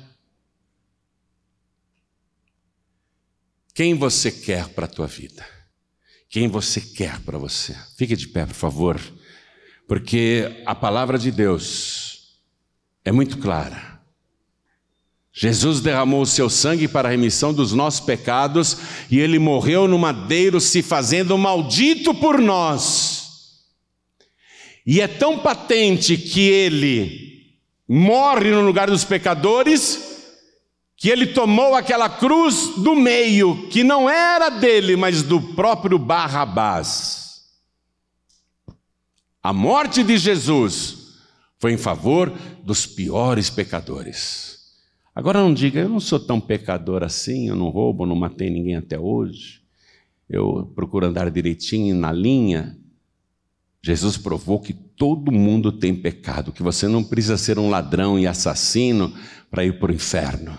Quem você quer para a tua vida? Quem você quer para você? Fique de pé, por favor, porque a palavra de Deus é muito clara. Jesus derramou o seu sangue para a remissão dos nossos pecados e ele morreu no madeiro, se fazendo maldito por nós. E é tão patente que ele morre no lugar dos pecadores que ele tomou aquela cruz do meio, que não era dele, mas do próprio Barrabás. A morte de Jesus foi em favor dos piores pecadores. Agora não diga, eu não sou tão pecador assim, eu não roubo, não matei ninguém até hoje, eu procuro andar direitinho na linha. Jesus provou que todo mundo tem pecado, que você não precisa ser um ladrão e assassino para ir para o inferno.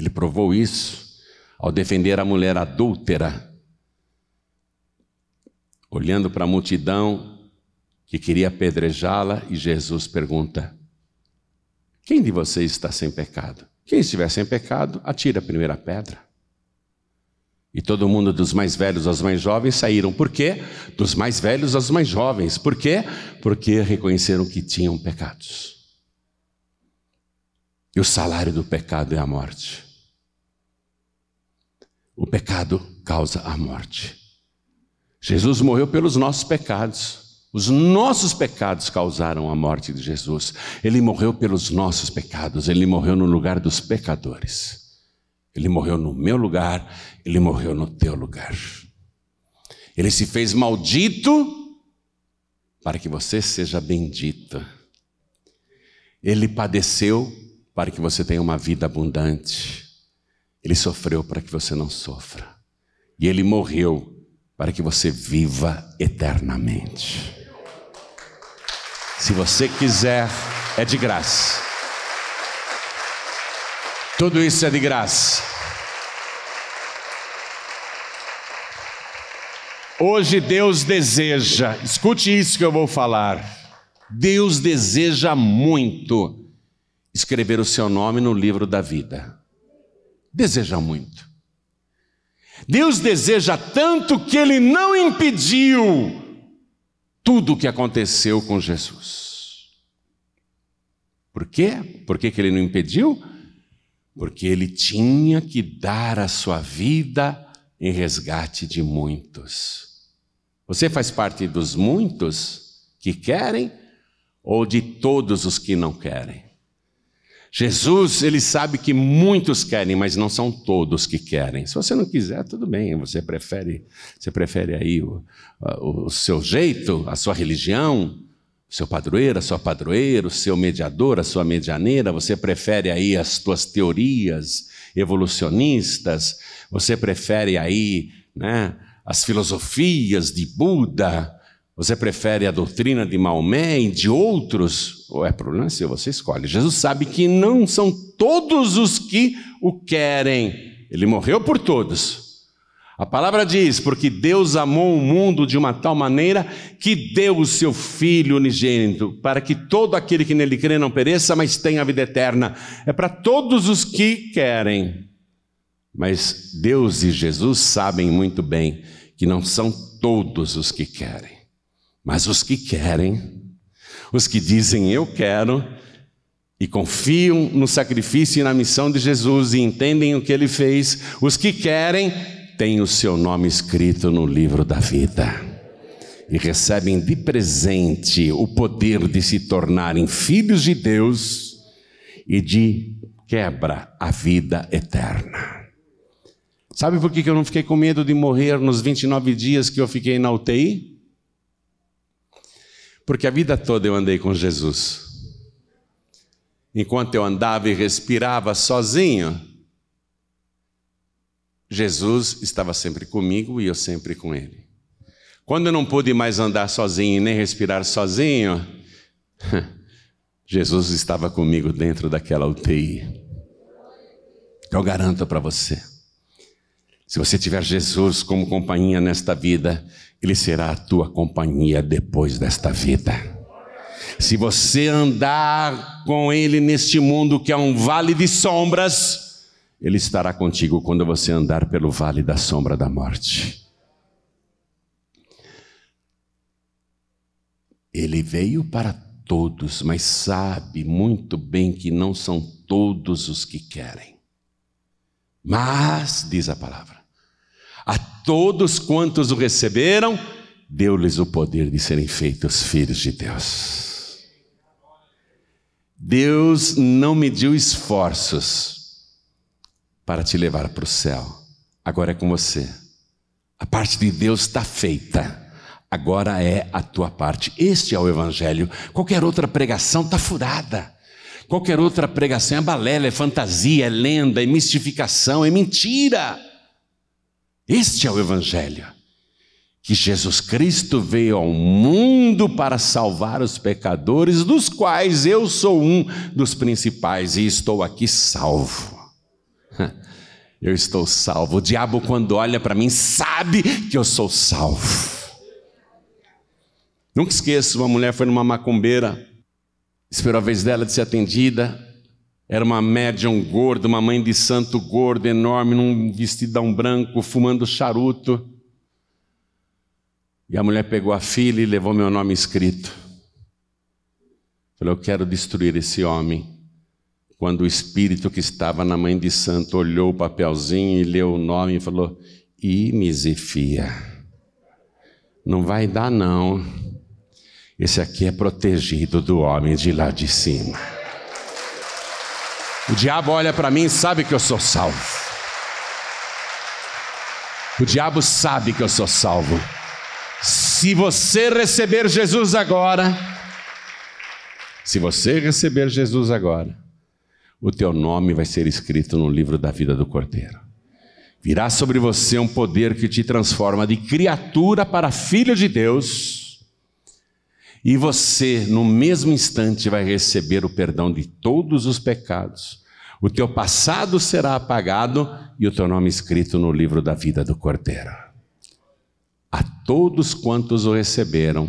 Ele provou isso ao defender a mulher adúltera, olhando para a multidão que queria apedrejá-la, e Jesus pergunta: Quem de vocês está sem pecado? Quem estiver sem pecado, atira a primeira pedra. E todo mundo, dos mais velhos aos mais jovens, saíram. Por quê? Dos mais velhos aos mais jovens. Por quê? Porque reconheceram que tinham pecados. E o salário do pecado é a morte o pecado causa a morte. Jesus morreu pelos nossos pecados. Os nossos pecados causaram a morte de Jesus. Ele morreu pelos nossos pecados. Ele morreu no lugar dos pecadores. Ele morreu no meu lugar. Ele morreu no teu lugar. Ele se fez maldito para que você seja bendita. Ele padeceu para que você tenha uma vida abundante. Ele sofreu para que você não sofra. E ele morreu para que você viva eternamente. Se você quiser, é de graça. Tudo isso é de graça. Hoje Deus deseja, escute isso que eu vou falar. Deus deseja muito escrever o seu nome no livro da vida deseja muito. Deus deseja tanto que ele não impediu tudo o que aconteceu com Jesus. Por quê? Por que, que ele não impediu? Porque ele tinha que dar a sua vida em resgate de muitos. Você faz parte dos muitos que querem ou de todos os que não querem? Jesus, ele sabe que muitos querem, mas não são todos que querem. Se você não quiser, tudo bem, você prefere, você prefere aí o, o seu jeito, a sua religião, o seu padroeiro, a sua padroeira, o seu mediador, a sua medianeira, você prefere aí as suas teorias evolucionistas, você prefere aí né, as filosofias de Buda, você prefere a doutrina de Maomé e de outros? Ou é problema seu, você escolhe. Jesus sabe que não são todos os que o querem. Ele morreu por todos. A palavra diz: porque Deus amou o mundo de uma tal maneira que deu o seu Filho unigênito, para que todo aquele que nele crê não pereça, mas tenha a vida eterna. É para todos os que querem. Mas Deus e Jesus sabem muito bem que não são todos os que querem. Mas os que querem, os que dizem eu quero, e confiam no sacrifício e na missão de Jesus e entendem o que ele fez, os que querem, têm o seu nome escrito no livro da vida e recebem de presente o poder de se tornarem filhos de Deus e de quebra a vida eterna. Sabe por que eu não fiquei com medo de morrer nos 29 dias que eu fiquei na UTI? Porque a vida toda eu andei com Jesus. Enquanto eu andava e respirava sozinho, Jesus estava sempre comigo e eu sempre com ele. Quando eu não pude mais andar sozinho e nem respirar sozinho, Jesus estava comigo dentro daquela UTI. Eu garanto para você. Se você tiver Jesus como companhia nesta vida, ele será a tua companhia depois desta vida. Se você andar com Ele neste mundo que é um vale de sombras, Ele estará contigo quando você andar pelo vale da sombra da morte. Ele veio para todos, mas sabe muito bem que não são todos os que querem. Mas, diz a palavra, a todos quantos o receberam, deu-lhes o poder de serem feitos filhos de Deus. Deus não mediu esforços para te levar para o céu. Agora é com você. A parte de Deus está feita. Agora é a tua parte. Este é o Evangelho. Qualquer outra pregação está furada. Qualquer outra pregação é balela, é fantasia, é lenda, é mistificação, é mentira. Este é o Evangelho, que Jesus Cristo veio ao mundo para salvar os pecadores, dos quais eu sou um dos principais e estou aqui salvo. Eu estou salvo. O diabo, quando olha para mim, sabe que eu sou salvo. Nunca esqueço: uma mulher foi numa macumbeira, esperou a vez dela de ser atendida, era uma médium gorda, uma mãe de santo gorda, enorme, num vestidão branco, fumando charuto. E a mulher pegou a filha e levou meu nome escrito. Falei, eu quero destruir esse homem. Quando o espírito que estava na mãe de santo olhou o papelzinho e leu o nome e falou: Imisifia. Não vai dar, não. Esse aqui é protegido do homem de lá de cima. O diabo olha para mim e sabe que eu sou salvo. O diabo sabe que eu sou salvo. Se você receber Jesus agora, se você receber Jesus agora, o teu nome vai ser escrito no livro da vida do Cordeiro. Virá sobre você um poder que te transforma de criatura para filho de Deus, e você, no mesmo instante, vai receber o perdão de todos os pecados o teu passado será apagado e o teu nome escrito no livro da vida do Cordeiro. A todos quantos o receberam,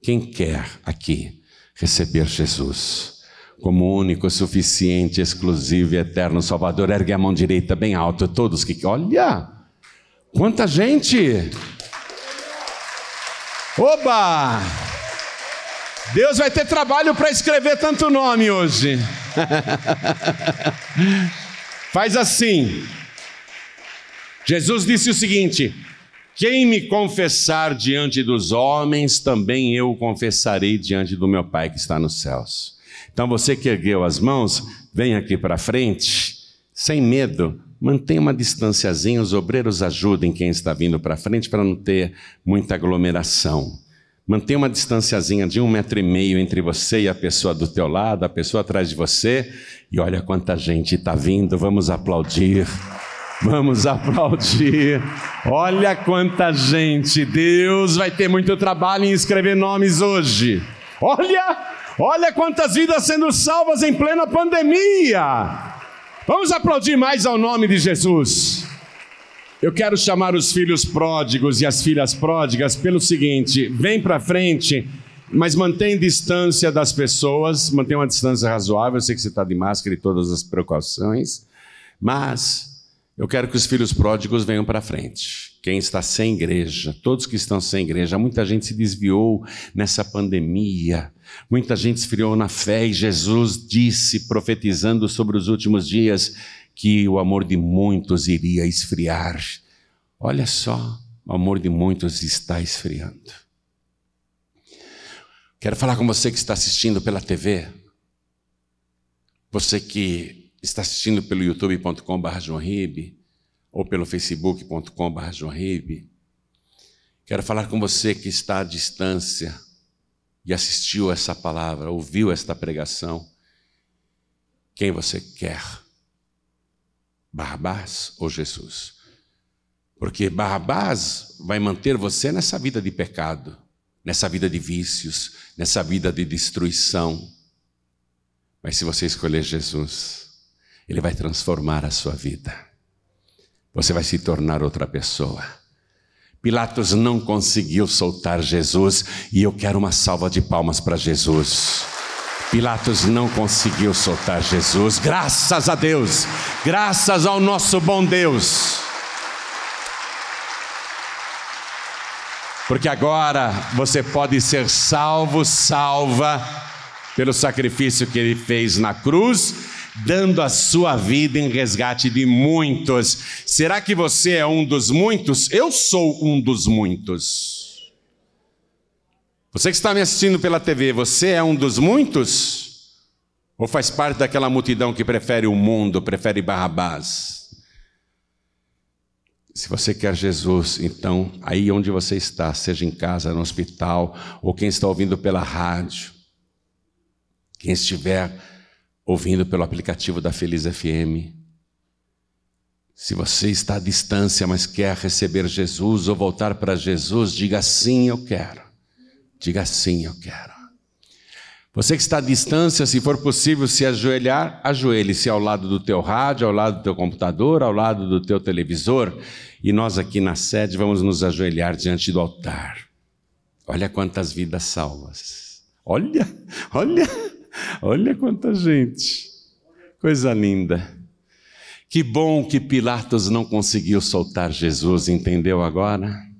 quem quer aqui receber Jesus como único, suficiente, exclusivo e eterno Salvador, ergue a mão direita bem alto, todos que. Olha! Quanta gente! Oba! Deus vai ter trabalho para escrever tanto nome hoje. Faz assim. Jesus disse o seguinte: Quem me confessar diante dos homens, também eu o confessarei diante do meu Pai que está nos céus. Então você que ergueu as mãos, vem aqui para frente, sem medo, mantenha uma distanciazinha, os obreiros ajudem quem está vindo para frente para não ter muita aglomeração. Mantenha uma distanciazinha de um metro e meio entre você e a pessoa do teu lado, a pessoa atrás de você, e olha quanta gente está vindo, vamos aplaudir. Vamos aplaudir. Olha quanta gente. Deus vai ter muito trabalho em escrever nomes hoje. Olha, olha quantas vidas sendo salvas em plena pandemia. Vamos aplaudir mais ao nome de Jesus. Eu quero chamar os filhos pródigos e as filhas pródigas pelo seguinte: vem para frente, mas mantém distância das pessoas, mantém uma distância razoável. Eu sei que você está de máscara e todas as precauções, mas eu quero que os filhos pródigos venham para frente. Quem está sem igreja, todos que estão sem igreja, muita gente se desviou nessa pandemia, muita gente esfriou na fé e Jesus disse, profetizando sobre os últimos dias: que o amor de muitos iria esfriar. Olha só, o amor de muitos está esfriando. Quero falar com você que está assistindo pela TV, você que está assistindo pelo youtube.com.br ou pelo facebook.com.br. Quero falar com você que está à distância e assistiu essa palavra, ouviu esta pregação. Quem você quer? Barrabás ou Jesus? Porque Barrabás vai manter você nessa vida de pecado, nessa vida de vícios, nessa vida de destruição. Mas se você escolher Jesus, ele vai transformar a sua vida. Você vai se tornar outra pessoa. Pilatos não conseguiu soltar Jesus e eu quero uma salva de palmas para Jesus. Pilatos não conseguiu soltar Jesus, graças a Deus, graças ao nosso bom Deus. Porque agora você pode ser salvo, salva, pelo sacrifício que ele fez na cruz, dando a sua vida em resgate de muitos. Será que você é um dos muitos? Eu sou um dos muitos. Você que está me assistindo pela TV, você é um dos muitos? Ou faz parte daquela multidão que prefere o mundo, prefere Barrabás? Se você quer Jesus, então, aí onde você está, seja em casa, no hospital, ou quem está ouvindo pela rádio, quem estiver ouvindo pelo aplicativo da Feliz FM, se você está à distância, mas quer receber Jesus ou voltar para Jesus, diga sim, eu quero. Diga sim, eu quero. Você que está à distância, se for possível se ajoelhar, ajoelhe-se ao lado do teu rádio, ao lado do teu computador, ao lado do teu televisor, e nós aqui na sede vamos nos ajoelhar diante do altar. Olha quantas vidas salvas. Olha, olha, olha quanta gente. Coisa linda. Que bom que Pilatos não conseguiu soltar Jesus, entendeu agora?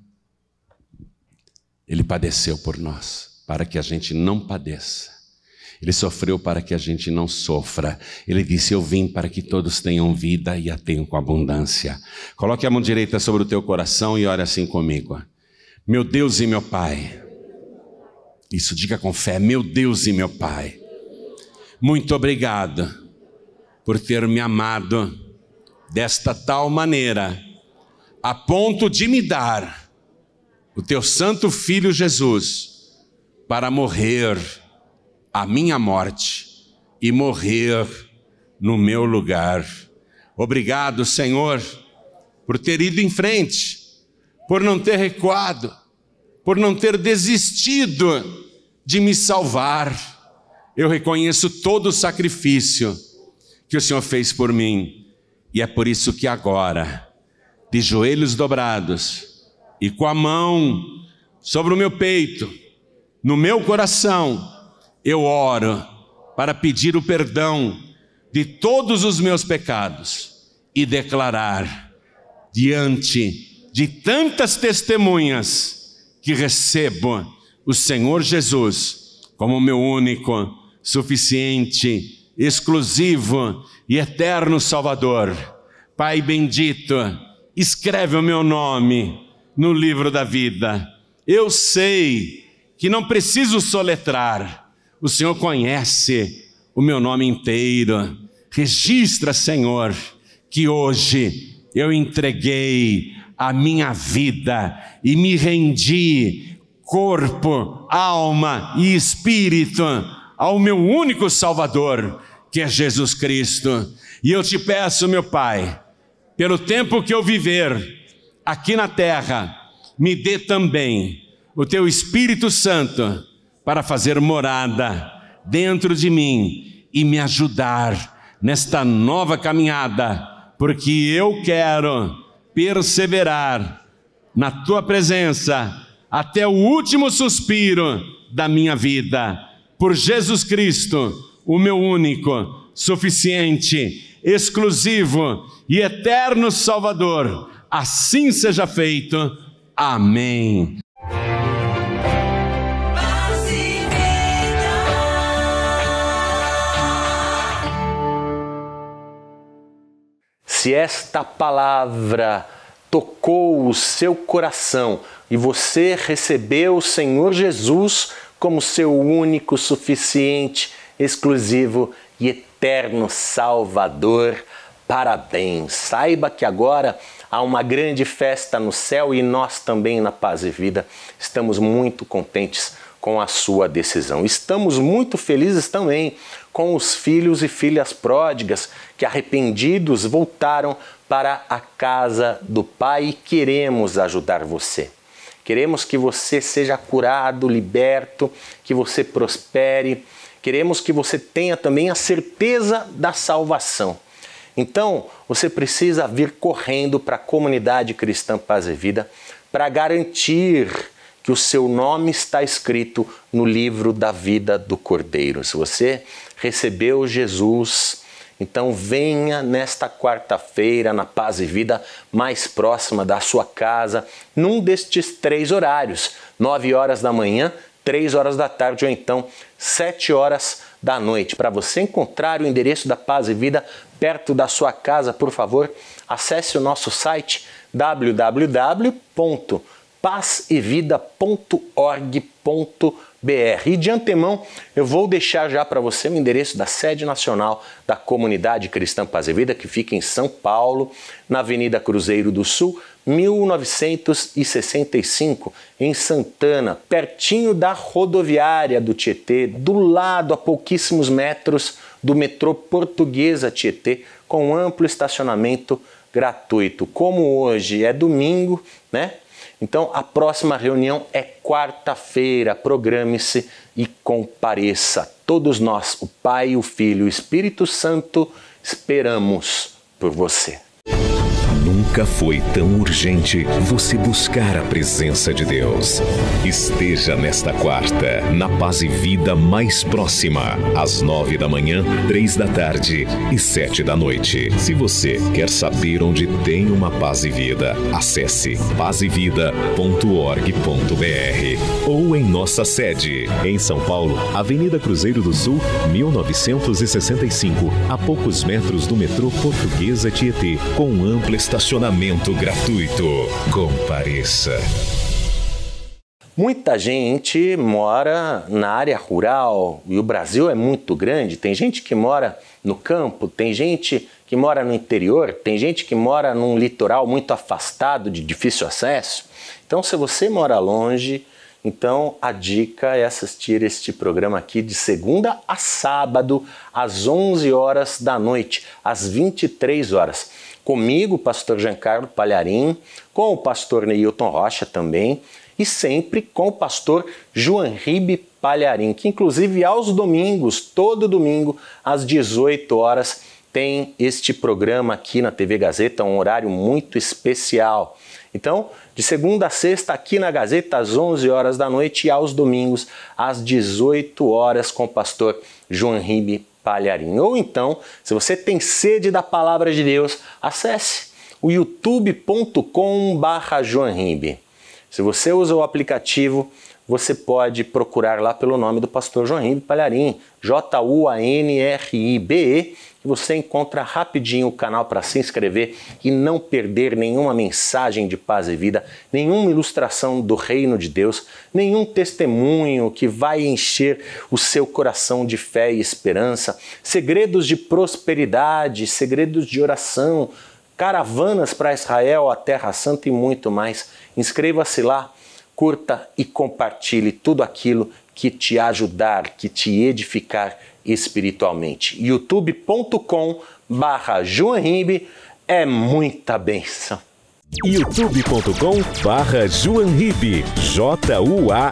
Ele padeceu por nós, para que a gente não padeça. Ele sofreu para que a gente não sofra. Ele disse: Eu vim para que todos tenham vida e a tenham com abundância. Coloque a mão direita sobre o teu coração e ore assim comigo. Meu Deus e meu Pai. Isso, diga com fé: Meu Deus e meu Pai. Muito obrigado por ter me amado desta tal maneira, a ponto de me dar o teu santo filho Jesus para morrer a minha morte e morrer no meu lugar. Obrigado, Senhor, por ter ido em frente, por não ter recuado, por não ter desistido de me salvar. Eu reconheço todo o sacrifício que o Senhor fez por mim, e é por isso que agora, de joelhos dobrados, e com a mão sobre o meu peito, no meu coração, eu oro para pedir o perdão de todos os meus pecados e declarar diante de tantas testemunhas que recebo o Senhor Jesus como meu único, suficiente, exclusivo e eterno Salvador. Pai bendito, escreve o meu nome no livro da vida. Eu sei que não preciso soletrar, o Senhor conhece o meu nome inteiro. Registra, Senhor, que hoje eu entreguei a minha vida e me rendi, corpo, alma e espírito, ao meu único Salvador, que é Jesus Cristo. E eu te peço, meu Pai, pelo tempo que eu viver, aqui na terra, me dê também o teu Espírito Santo para fazer morada dentro de mim e me ajudar nesta nova caminhada, porque eu quero perseverar na tua presença até o último suspiro da minha vida, por Jesus Cristo, o meu único, suficiente, exclusivo e eterno Salvador Assim seja feito. Amém. Se esta palavra tocou o seu coração e você recebeu o Senhor Jesus como seu único, suficiente, exclusivo e eterno Salvador, parabéns! Saiba que agora Há uma grande festa no céu e nós também na paz e vida estamos muito contentes com a sua decisão. Estamos muito felizes também com os filhos e filhas pródigas que, arrependidos, voltaram para a casa do Pai e queremos ajudar você. Queremos que você seja curado, liberto, que você prospere. Queremos que você tenha também a certeza da salvação. Então, você precisa vir correndo para a comunidade cristã Paz e Vida para garantir que o seu nome está escrito no livro da vida do Cordeiro. Se você recebeu Jesus, então venha nesta quarta-feira na Paz e Vida mais próxima da sua casa, num destes três horários: 9 horas da manhã, 3 horas da tarde ou então 7 horas da noite, para você encontrar o endereço da Paz e Vida perto da sua casa, por favor, acesse o nosso site www.pazevida.org.br. E de antemão, eu vou deixar já para você o endereço da sede nacional da Comunidade Cristã Paz e Vida, que fica em São Paulo, na Avenida Cruzeiro do Sul, 1965, em Santana, pertinho da rodoviária do Tietê, do lado a pouquíssimos metros do metrô Portuguesa Tietê com amplo estacionamento gratuito. Como hoje é domingo, né? Então a próxima reunião é quarta-feira. Programe-se e compareça. Todos nós, o Pai, o Filho e o Espírito Santo, esperamos por você. Nunca foi tão urgente você buscar a presença de Deus. Esteja nesta quarta, na paz e vida mais próxima, às nove da manhã, três da tarde e sete da noite. Se você quer saber onde tem uma paz e vida, acesse pazevida.org.br ou em nossa sede, em São Paulo, Avenida Cruzeiro do Sul, 1965, a poucos metros do metrô Portuguesa Tietê, com ampla estacionamento Estacionamento gratuito. Compareça. Muita gente mora na área rural e o Brasil é muito grande. Tem gente que mora no campo, tem gente que mora no interior, tem gente que mora num litoral muito afastado de difícil acesso. Então, se você mora longe, então a dica é assistir este programa aqui de segunda a sábado às 11 horas da noite, às 23 horas comigo, pastor Giancarlo Palharim, com o pastor Neilton Rocha também, e sempre com o pastor João Ribe Palharim, que inclusive aos domingos, todo domingo, às 18 horas, tem este programa aqui na TV Gazeta, um horário muito especial. Então, de segunda a sexta, aqui na Gazeta, às 11 horas da noite e aos domingos, às 18 horas, com o pastor João Ribe ou então, se você tem sede da palavra de Deus, acesse o youtube.com/joanribe. Se você usa o aplicativo, você pode procurar lá pelo nome do pastor João Ribe Palharim, J U A N R I B E que você encontra rapidinho o canal para se inscrever e não perder nenhuma mensagem de paz e vida, nenhuma ilustração do reino de Deus, nenhum testemunho que vai encher o seu coração de fé e esperança, segredos de prosperidade, segredos de oração, caravanas para Israel, a Terra Santa e muito mais. Inscreva-se lá, curta e compartilhe tudo aquilo que te ajudar, que te edificar espiritualmente. youtube.com barra é muita benção. youtube.com barra Juanribe J-U-A-N-R-I-B-E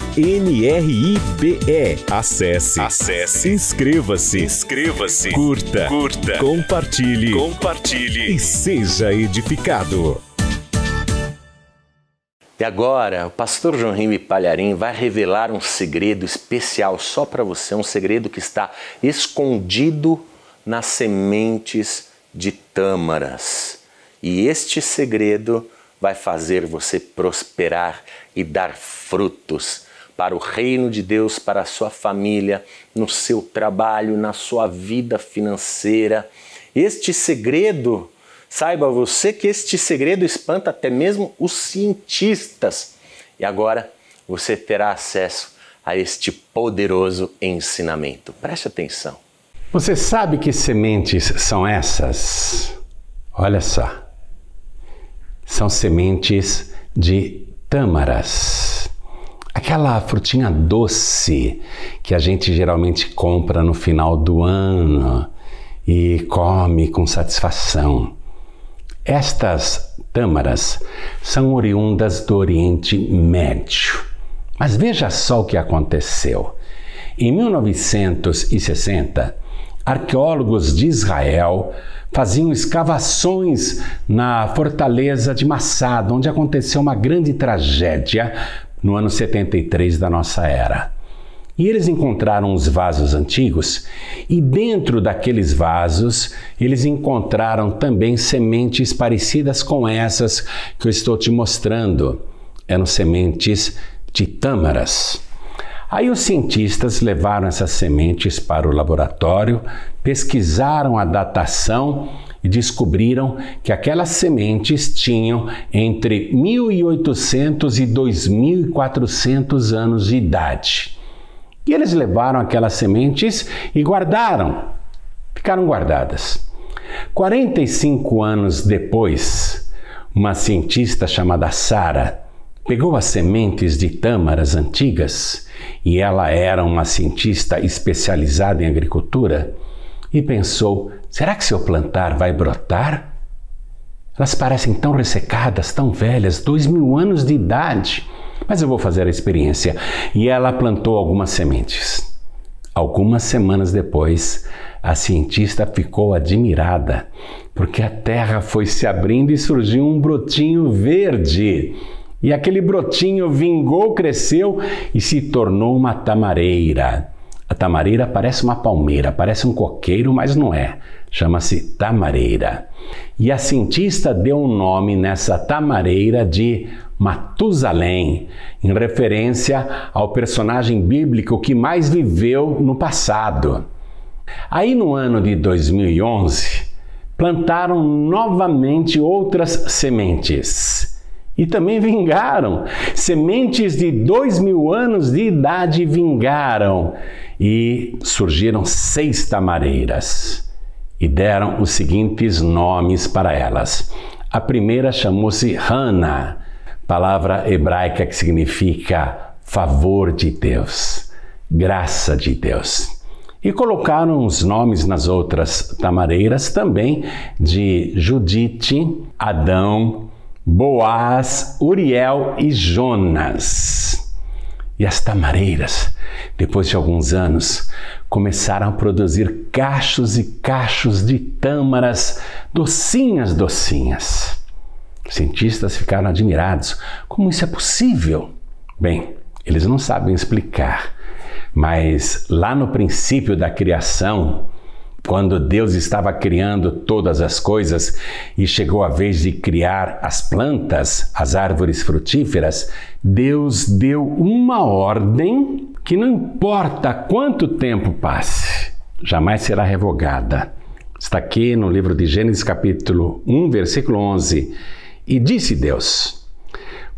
Acesse, acesse, inscreva-se, inscreva-se, curta, curta, compartilhe, compartilhe e seja edificado. E agora, o pastor João Henrique Palharim vai revelar um segredo especial só para você, um segredo que está escondido nas sementes de tâmaras. E este segredo vai fazer você prosperar e dar frutos para o reino de Deus, para a sua família, no seu trabalho, na sua vida financeira. Este segredo Saiba você que este segredo espanta até mesmo os cientistas. E agora você terá acesso a este poderoso ensinamento. Preste atenção. Você sabe que sementes são essas? Olha só. São sementes de tâmaras. Aquela frutinha doce que a gente geralmente compra no final do ano e come com satisfação. Estas tâmaras são oriundas do Oriente Médio. Mas veja só o que aconteceu. Em 1960, arqueólogos de Israel faziam escavações na fortaleza de Massada, onde aconteceu uma grande tragédia no ano 73 da nossa era. E eles encontraram os vasos antigos, e dentro daqueles vasos eles encontraram também sementes parecidas com essas que eu estou te mostrando. Eram sementes de tâmaras. Aí os cientistas levaram essas sementes para o laboratório, pesquisaram a datação e descobriram que aquelas sementes tinham entre 1800 e 2400 anos de idade. E eles levaram aquelas sementes e guardaram, ficaram guardadas. 45 anos depois, uma cientista chamada Sara pegou as sementes de tâmaras antigas, e ela era uma cientista especializada em agricultura, e pensou: será que se eu plantar vai brotar? Elas parecem tão ressecadas, tão velhas, dois mil anos de idade mas eu vou fazer a experiência. E ela plantou algumas sementes. Algumas semanas depois, a cientista ficou admirada, porque a terra foi se abrindo e surgiu um brotinho verde. E aquele brotinho vingou, cresceu e se tornou uma tamareira. A tamareira parece uma palmeira, parece um coqueiro, mas não é chama-se tamareira. E a cientista deu um nome nessa tamareira de Matusalém, em referência ao personagem bíblico que mais viveu no passado. Aí no ano de 2011, plantaram novamente outras sementes. E também vingaram. Sementes de dois mil anos de idade vingaram. E surgiram seis tamareiras e deram os seguintes nomes para elas. A primeira chamou-se Hana, palavra hebraica que significa favor de Deus, graça de Deus. E colocaram os nomes nas outras tamareiras também de Judite, Adão, Boaz, Uriel e Jonas. E as tamareiras, depois de alguns anos, começaram a produzir cachos e cachos de tâmaras docinhas, docinhas. Os cientistas ficaram admirados. Como isso é possível? Bem, eles não sabem explicar, mas lá no princípio da criação, quando Deus estava criando todas as coisas e chegou a vez de criar as plantas, as árvores frutíferas, Deus deu uma ordem que não importa quanto tempo passe, jamais será revogada. Está aqui no livro de Gênesis, capítulo 1, versículo 11. E disse Deus: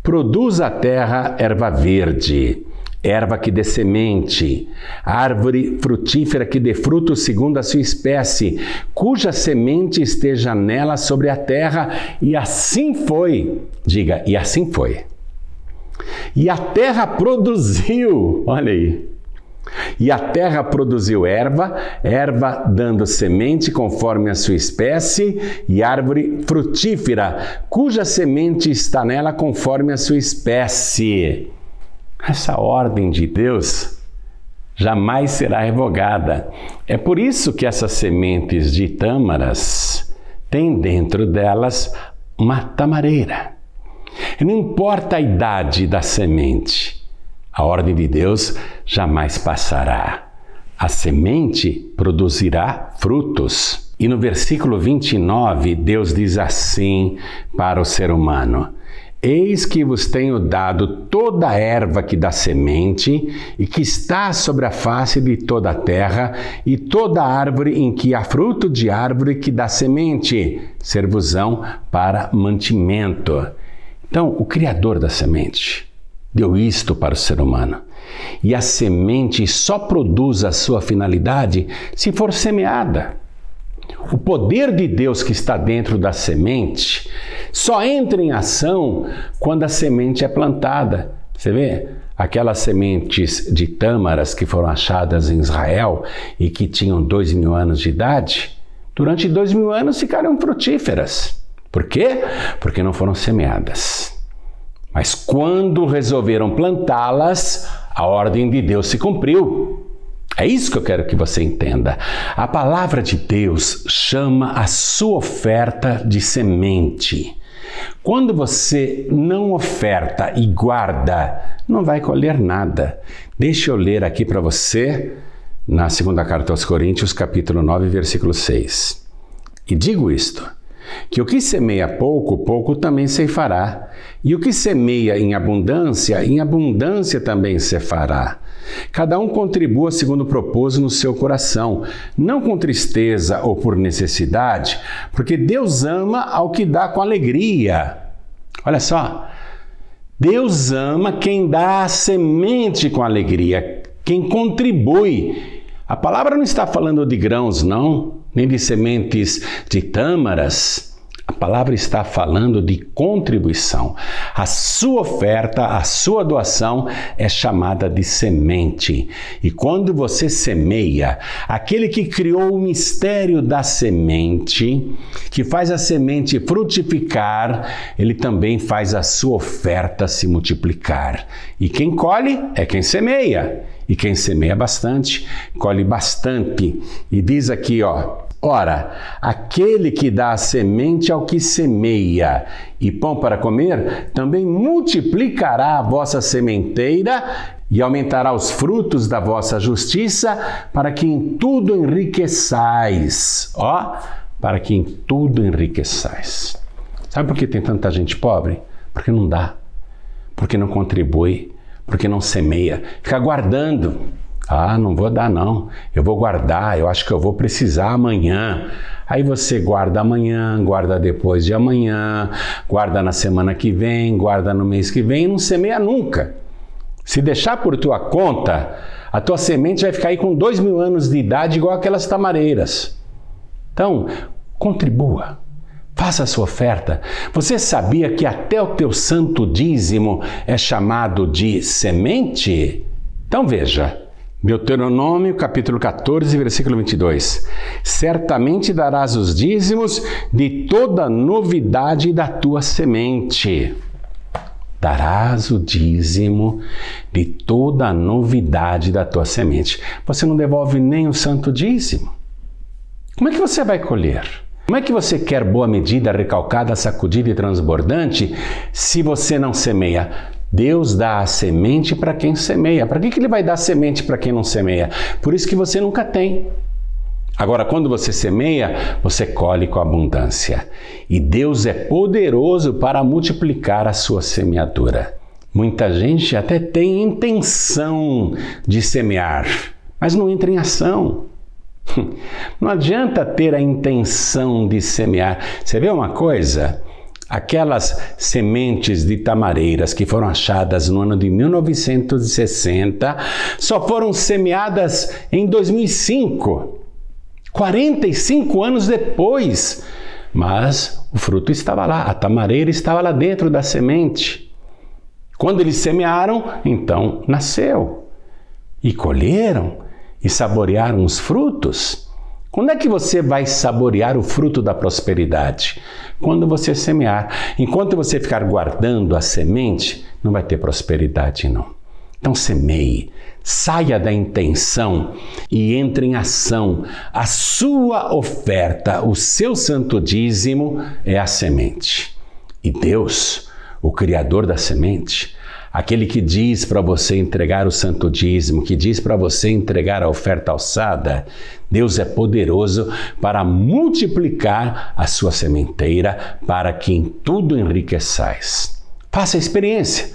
Produz a terra erva verde, erva que dê semente, árvore frutífera que dê fruto segundo a sua espécie, cuja semente esteja nela sobre a terra. E assim foi. Diga, e assim foi. E a terra produziu, olha aí. E a terra produziu erva, erva dando semente conforme a sua espécie, e árvore frutífera, cuja semente está nela conforme a sua espécie. Essa ordem de Deus jamais será revogada. É por isso que essas sementes de tâmaras têm dentro delas uma tamareira. Não importa a idade da semente, a ordem de Deus jamais passará. A semente produzirá frutos. E no versículo 29, Deus diz assim para o ser humano: Eis que vos tenho dado toda a erva que dá semente e que está sobre a face de toda a terra, e toda árvore em que há fruto de árvore que dá semente, servosão para mantimento. Então, o Criador da semente deu isto para o ser humano. E a semente só produz a sua finalidade se for semeada. O poder de Deus que está dentro da semente só entra em ação quando a semente é plantada. Você vê? Aquelas sementes de tâmaras que foram achadas em Israel e que tinham dois mil anos de idade, durante dois mil anos ficaram frutíferas. Por quê? Porque não foram semeadas. Mas quando resolveram plantá-las, a ordem de Deus se cumpriu. É isso que eu quero que você entenda. A palavra de Deus chama a sua oferta de semente. Quando você não oferta e guarda, não vai colher nada. Deixa eu ler aqui para você na segunda carta aos Coríntios, capítulo 9, versículo 6. E digo isto: que o que semeia pouco, pouco também se fará. E o que semeia em abundância, em abundância também se fará. Cada um contribua segundo propôs no seu coração, não com tristeza ou por necessidade, porque Deus ama ao que dá com alegria. Olha só, Deus ama quem dá a semente com alegria, quem contribui. A palavra não está falando de grãos, não nem de sementes de tâmaras. A palavra está falando de contribuição. A sua oferta, a sua doação é chamada de semente. E quando você semeia, aquele que criou o mistério da semente, que faz a semente frutificar, ele também faz a sua oferta se multiplicar. E quem colhe é quem semeia. E quem semeia bastante, colhe bastante. E diz aqui, ó, Ora, aquele que dá a semente ao que semeia e pão para comer, também multiplicará a vossa sementeira e aumentará os frutos da vossa justiça, para que em tudo enriqueçais. Ó, para que em tudo enriqueçais. Sabe por que tem tanta gente pobre? Porque não dá, porque não contribui, porque não semeia, fica guardando. Ah, não vou dar não. Eu vou guardar, eu acho que eu vou precisar amanhã. Aí você guarda amanhã, guarda depois de amanhã, guarda na semana que vem, guarda no mês que vem e não semeia nunca. Se deixar por tua conta, a tua semente vai ficar aí com dois mil anos de idade, igual aquelas tamareiras. Então, contribua. Faça a sua oferta. Você sabia que até o teu santo dízimo é chamado de semente? Então veja. Deuteronômio capítulo 14, versículo 22. Certamente darás os dízimos de toda novidade da tua semente. Darás o dízimo de toda novidade da tua semente. Você não devolve nem o santo dízimo. Como é que você vai colher? Como é que você quer boa medida, recalcada, sacudida e transbordante se você não semeia Deus dá a semente para quem semeia. Para que, que ele vai dar semente para quem não semeia? Por isso que você nunca tem. Agora, quando você semeia, você colhe com abundância. E Deus é poderoso para multiplicar a sua semeadura. Muita gente até tem intenção de semear, mas não entra em ação. Não adianta ter a intenção de semear. Você vê uma coisa? Aquelas sementes de tamareiras que foram achadas no ano de 1960 só foram semeadas em 2005, 45 anos depois. Mas o fruto estava lá, a tamareira estava lá dentro da semente. Quando eles semearam, então nasceu. E colheram e saborearam os frutos. Quando é que você vai saborear o fruto da prosperidade? Quando você semear. Enquanto você ficar guardando a semente, não vai ter prosperidade, não. Então semeie, saia da intenção e entre em ação. A sua oferta, o seu santo dízimo é a semente. E Deus, o Criador da semente, Aquele que diz para você entregar o santo dízimo, que diz para você entregar a oferta alçada, Deus é poderoso para multiplicar a sua sementeira, para que em tudo enriqueçais. Faça a experiência.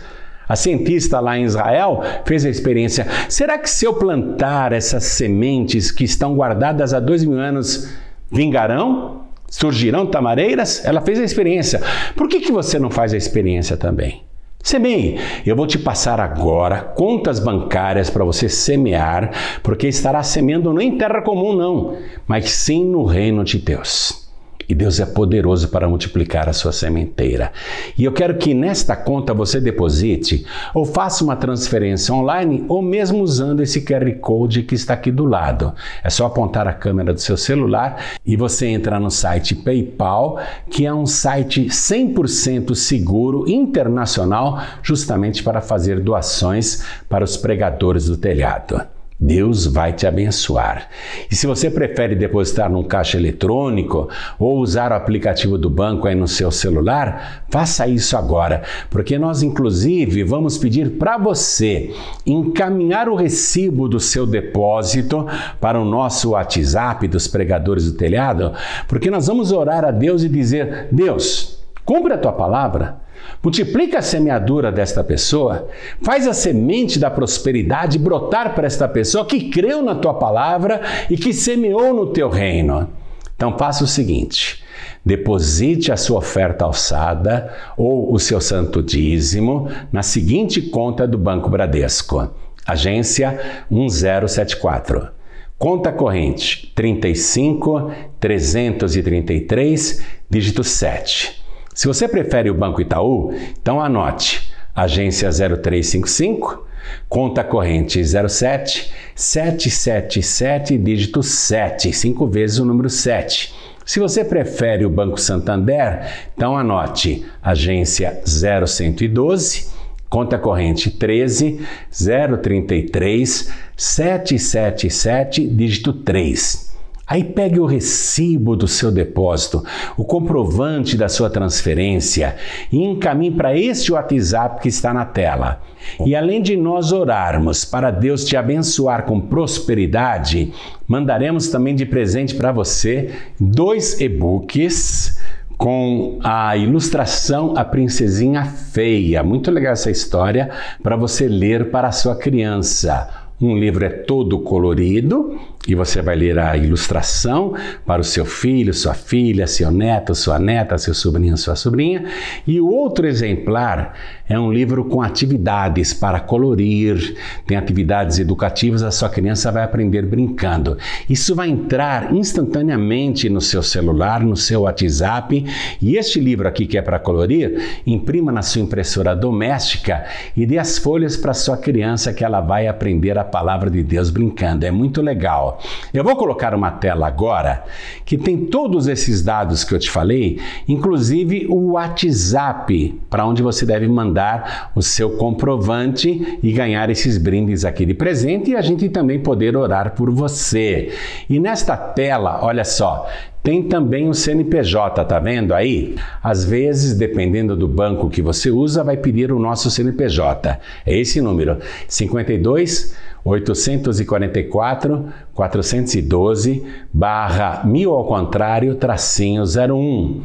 A cientista lá em Israel fez a experiência. Será que se eu plantar essas sementes que estão guardadas há dois mil anos, vingarão? Surgirão tamareiras? Ela fez a experiência. Por que, que você não faz a experiência também? Semeie. Eu vou te passar agora contas bancárias para você semear, porque estará semendo não em terra comum, não, mas sim no reino de Deus. E Deus é poderoso para multiplicar a sua sementeira. E eu quero que nesta conta você deposite ou faça uma transferência online ou mesmo usando esse QR Code que está aqui do lado. É só apontar a câmera do seu celular e você entra no site PayPal, que é um site 100% seguro internacional justamente para fazer doações para os pregadores do telhado. Deus vai te abençoar. E se você prefere depositar num caixa eletrônico ou usar o aplicativo do banco aí no seu celular, faça isso agora, porque nós inclusive vamos pedir para você encaminhar o recibo do seu depósito para o nosso WhatsApp dos pregadores do telhado, porque nós vamos orar a Deus e dizer: Deus, cumpre a tua palavra. Multiplica a semeadura desta pessoa, faz a semente da prosperidade brotar para esta pessoa que creu na tua palavra e que semeou no teu reino. Então faça o seguinte: deposite a sua oferta alçada ou o seu santo dízimo na seguinte conta do Banco Bradesco, agência 1074. Conta corrente 35 333, dígito 7. Se você prefere o Banco Itaú, então anote agência 0355, conta corrente 07 777 dígito 7, cinco vezes o número 7. Se você prefere o Banco Santander, então anote agência 0112 Conta corrente 13 033 777 dígito 3. Aí pegue o recibo do seu depósito, o comprovante da sua transferência e encaminhe para este WhatsApp que está na tela. E além de nós orarmos para Deus te abençoar com prosperidade, mandaremos também de presente para você dois e-books com a ilustração A Princesinha Feia. Muito legal essa história para você ler para a sua criança. Um livro é todo colorido e você vai ler a ilustração para o seu filho, sua filha, seu neto, sua neta, seu sobrinho, sua sobrinha. E o outro exemplar é um livro com atividades para colorir, tem atividades educativas, a sua criança vai aprender brincando. Isso vai entrar instantaneamente no seu celular, no seu WhatsApp. E este livro aqui, que é para colorir, imprima na sua impressora doméstica e dê as folhas para sua criança que ela vai aprender a palavra de Deus brincando. É muito legal. Eu vou colocar uma tela agora que tem todos esses dados que eu te falei, inclusive o WhatsApp, para onde você deve mandar o seu comprovante e ganhar esses brindes aqui de presente e a gente também poder orar por você. E nesta tela, olha só, tem também o CNPJ, tá vendo aí? Às vezes, dependendo do banco que você usa, vai pedir o nosso CNPJ. É esse número: 52 844 412 barra 1000 ao contrário, tracinho 01.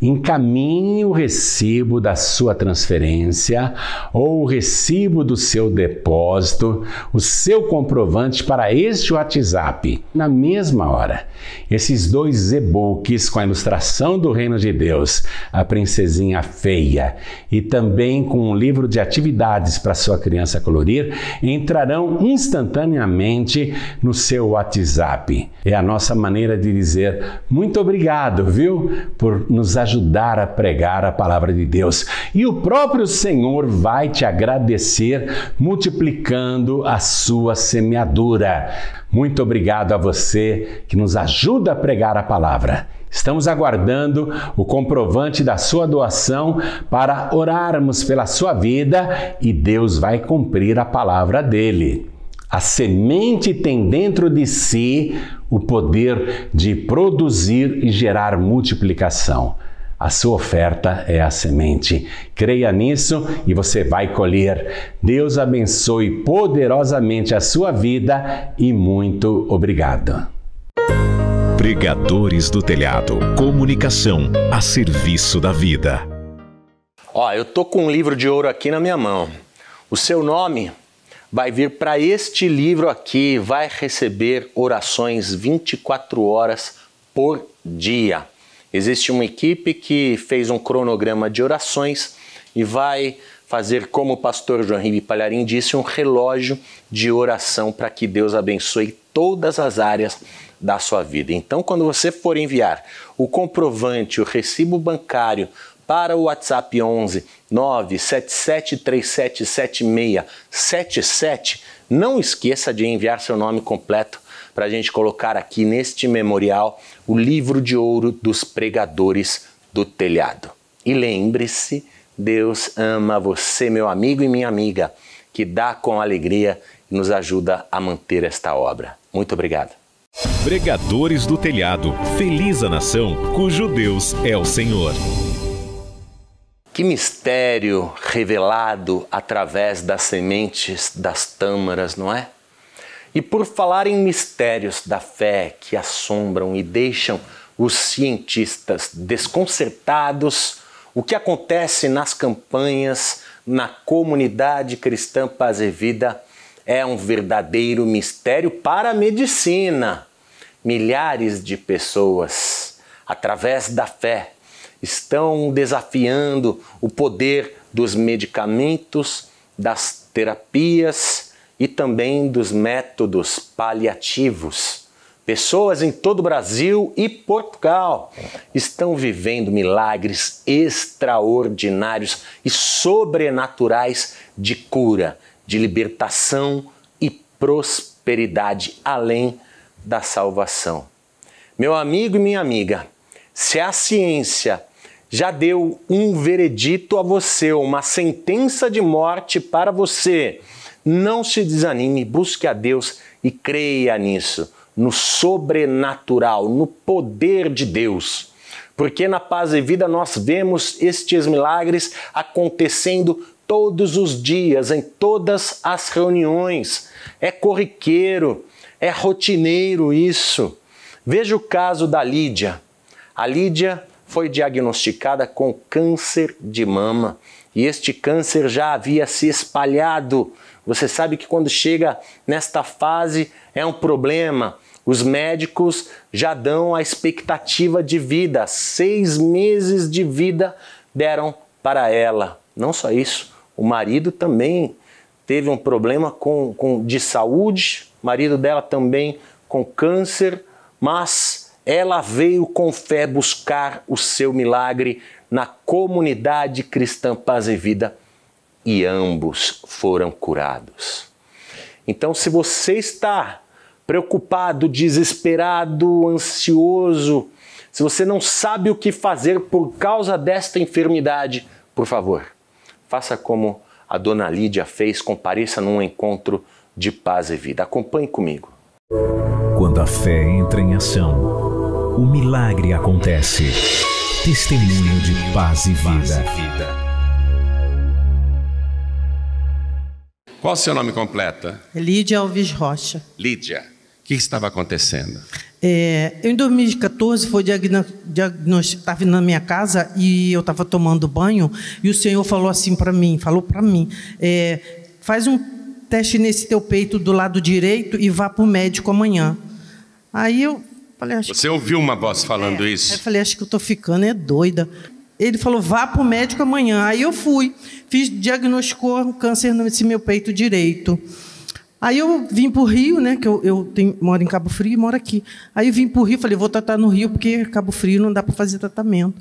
Encaminhe o recibo da sua transferência ou o recibo do seu depósito, o seu comprovante para este WhatsApp na mesma hora. Esses dois e-books com a ilustração do Reino de Deus, A Princesinha Feia, e também com um livro de atividades para sua criança colorir, entrarão instantaneamente no seu seu WhatsApp. É a nossa maneira de dizer muito obrigado, viu, por nos ajudar a pregar a palavra de Deus. E o próprio Senhor vai te agradecer multiplicando a sua semeadura. Muito obrigado a você que nos ajuda a pregar a palavra. Estamos aguardando o comprovante da sua doação para orarmos pela sua vida e Deus vai cumprir a palavra dele. A semente tem dentro de si o poder de produzir e gerar multiplicação. A sua oferta é a semente. Creia nisso e você vai colher. Deus abençoe poderosamente a sua vida e muito obrigado. Pregadores do Telhado. Comunicação a serviço da vida. Ó, eu tô com um livro de ouro aqui na minha mão. O seu nome vai vir para este livro aqui, vai receber orações 24 horas por dia. Existe uma equipe que fez um cronograma de orações e vai fazer, como o pastor João Ribe Palharim disse, um relógio de oração para que Deus abençoe todas as áreas da sua vida. Então, quando você for enviar o comprovante, o recibo bancário para o WhatsApp 11 977377677. Não esqueça de enviar seu nome completo para a gente colocar aqui neste memorial o livro de ouro dos pregadores do telhado. E lembre-se, Deus ama você, meu amigo e minha amiga, que dá com alegria e nos ajuda a manter esta obra. Muito obrigado. Pregadores do Telhado, feliz a nação cujo Deus é o Senhor. Que mistério revelado através das sementes das tâmaras, não é? E por falar em mistérios da fé que assombram e deixam os cientistas desconcertados, o que acontece nas campanhas, na comunidade cristã Paz e Vida, é um verdadeiro mistério para a medicina. Milhares de pessoas, através da fé, estão desafiando o poder dos medicamentos, das terapias e também dos métodos paliativos. Pessoas em todo o Brasil e Portugal estão vivendo milagres extraordinários e sobrenaturais de cura, de libertação e prosperidade, além da salvação. Meu amigo e minha amiga, se a ciência já deu um veredito a você, uma sentença de morte para você, não se desanime, busque a Deus e creia nisso, no sobrenatural, no poder de Deus. Porque na paz e vida nós vemos estes milagres acontecendo todos os dias, em todas as reuniões. É corriqueiro, é rotineiro isso. Veja o caso da Lídia. A Lídia foi diagnosticada com câncer de mama e este câncer já havia se espalhado. Você sabe que quando chega nesta fase é um problema. Os médicos já dão a expectativa de vida, seis meses de vida deram para ela. Não só isso, o marido também teve um problema com, com de saúde, o marido dela também com câncer, mas ela veio com fé buscar o seu milagre na comunidade cristã Paz e Vida e ambos foram curados. Então, se você está preocupado, desesperado, ansioso, se você não sabe o que fazer por causa desta enfermidade, por favor, faça como a dona Lídia fez, compareça num encontro de paz e vida. Acompanhe comigo. Quando a fé entra em ação, o milagre acontece. Testemunho de paz e vida. Qual o seu nome completo? Lídia Alves Rocha. Lídia, o que estava acontecendo? É, em 2014 foi diagnosticado, estava na minha casa e eu estava tomando banho e o Senhor falou assim para mim, falou para mim, é, faz um teste nesse teu peito do lado direito e vá para o médico amanhã. Aí eu Falei, Você que... ouviu uma voz falando é. isso? Aí eu falei, acho que eu estou ficando é doida. Ele falou, vá para o médico amanhã. Aí eu fui, fiz, diagnosticou um câncer nesse meu peito direito. Aí eu vim para o Rio, né? Que eu, eu tenho, moro em Cabo Frio e moro aqui. Aí eu vim para o Rio, falei, vou tratar no Rio, porque Cabo Frio não dá para fazer tratamento.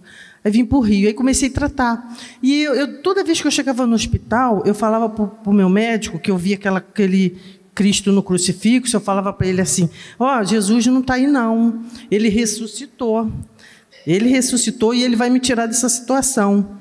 Aí vim para o Rio, aí comecei a tratar. E eu, eu, toda vez que eu chegava no hospital, eu falava para o meu médico que eu via aquela, aquele Cristo no crucifixo, eu falava para ele assim: Ó, oh, Jesus não está aí, não. Ele ressuscitou. Ele ressuscitou e ele vai me tirar dessa situação.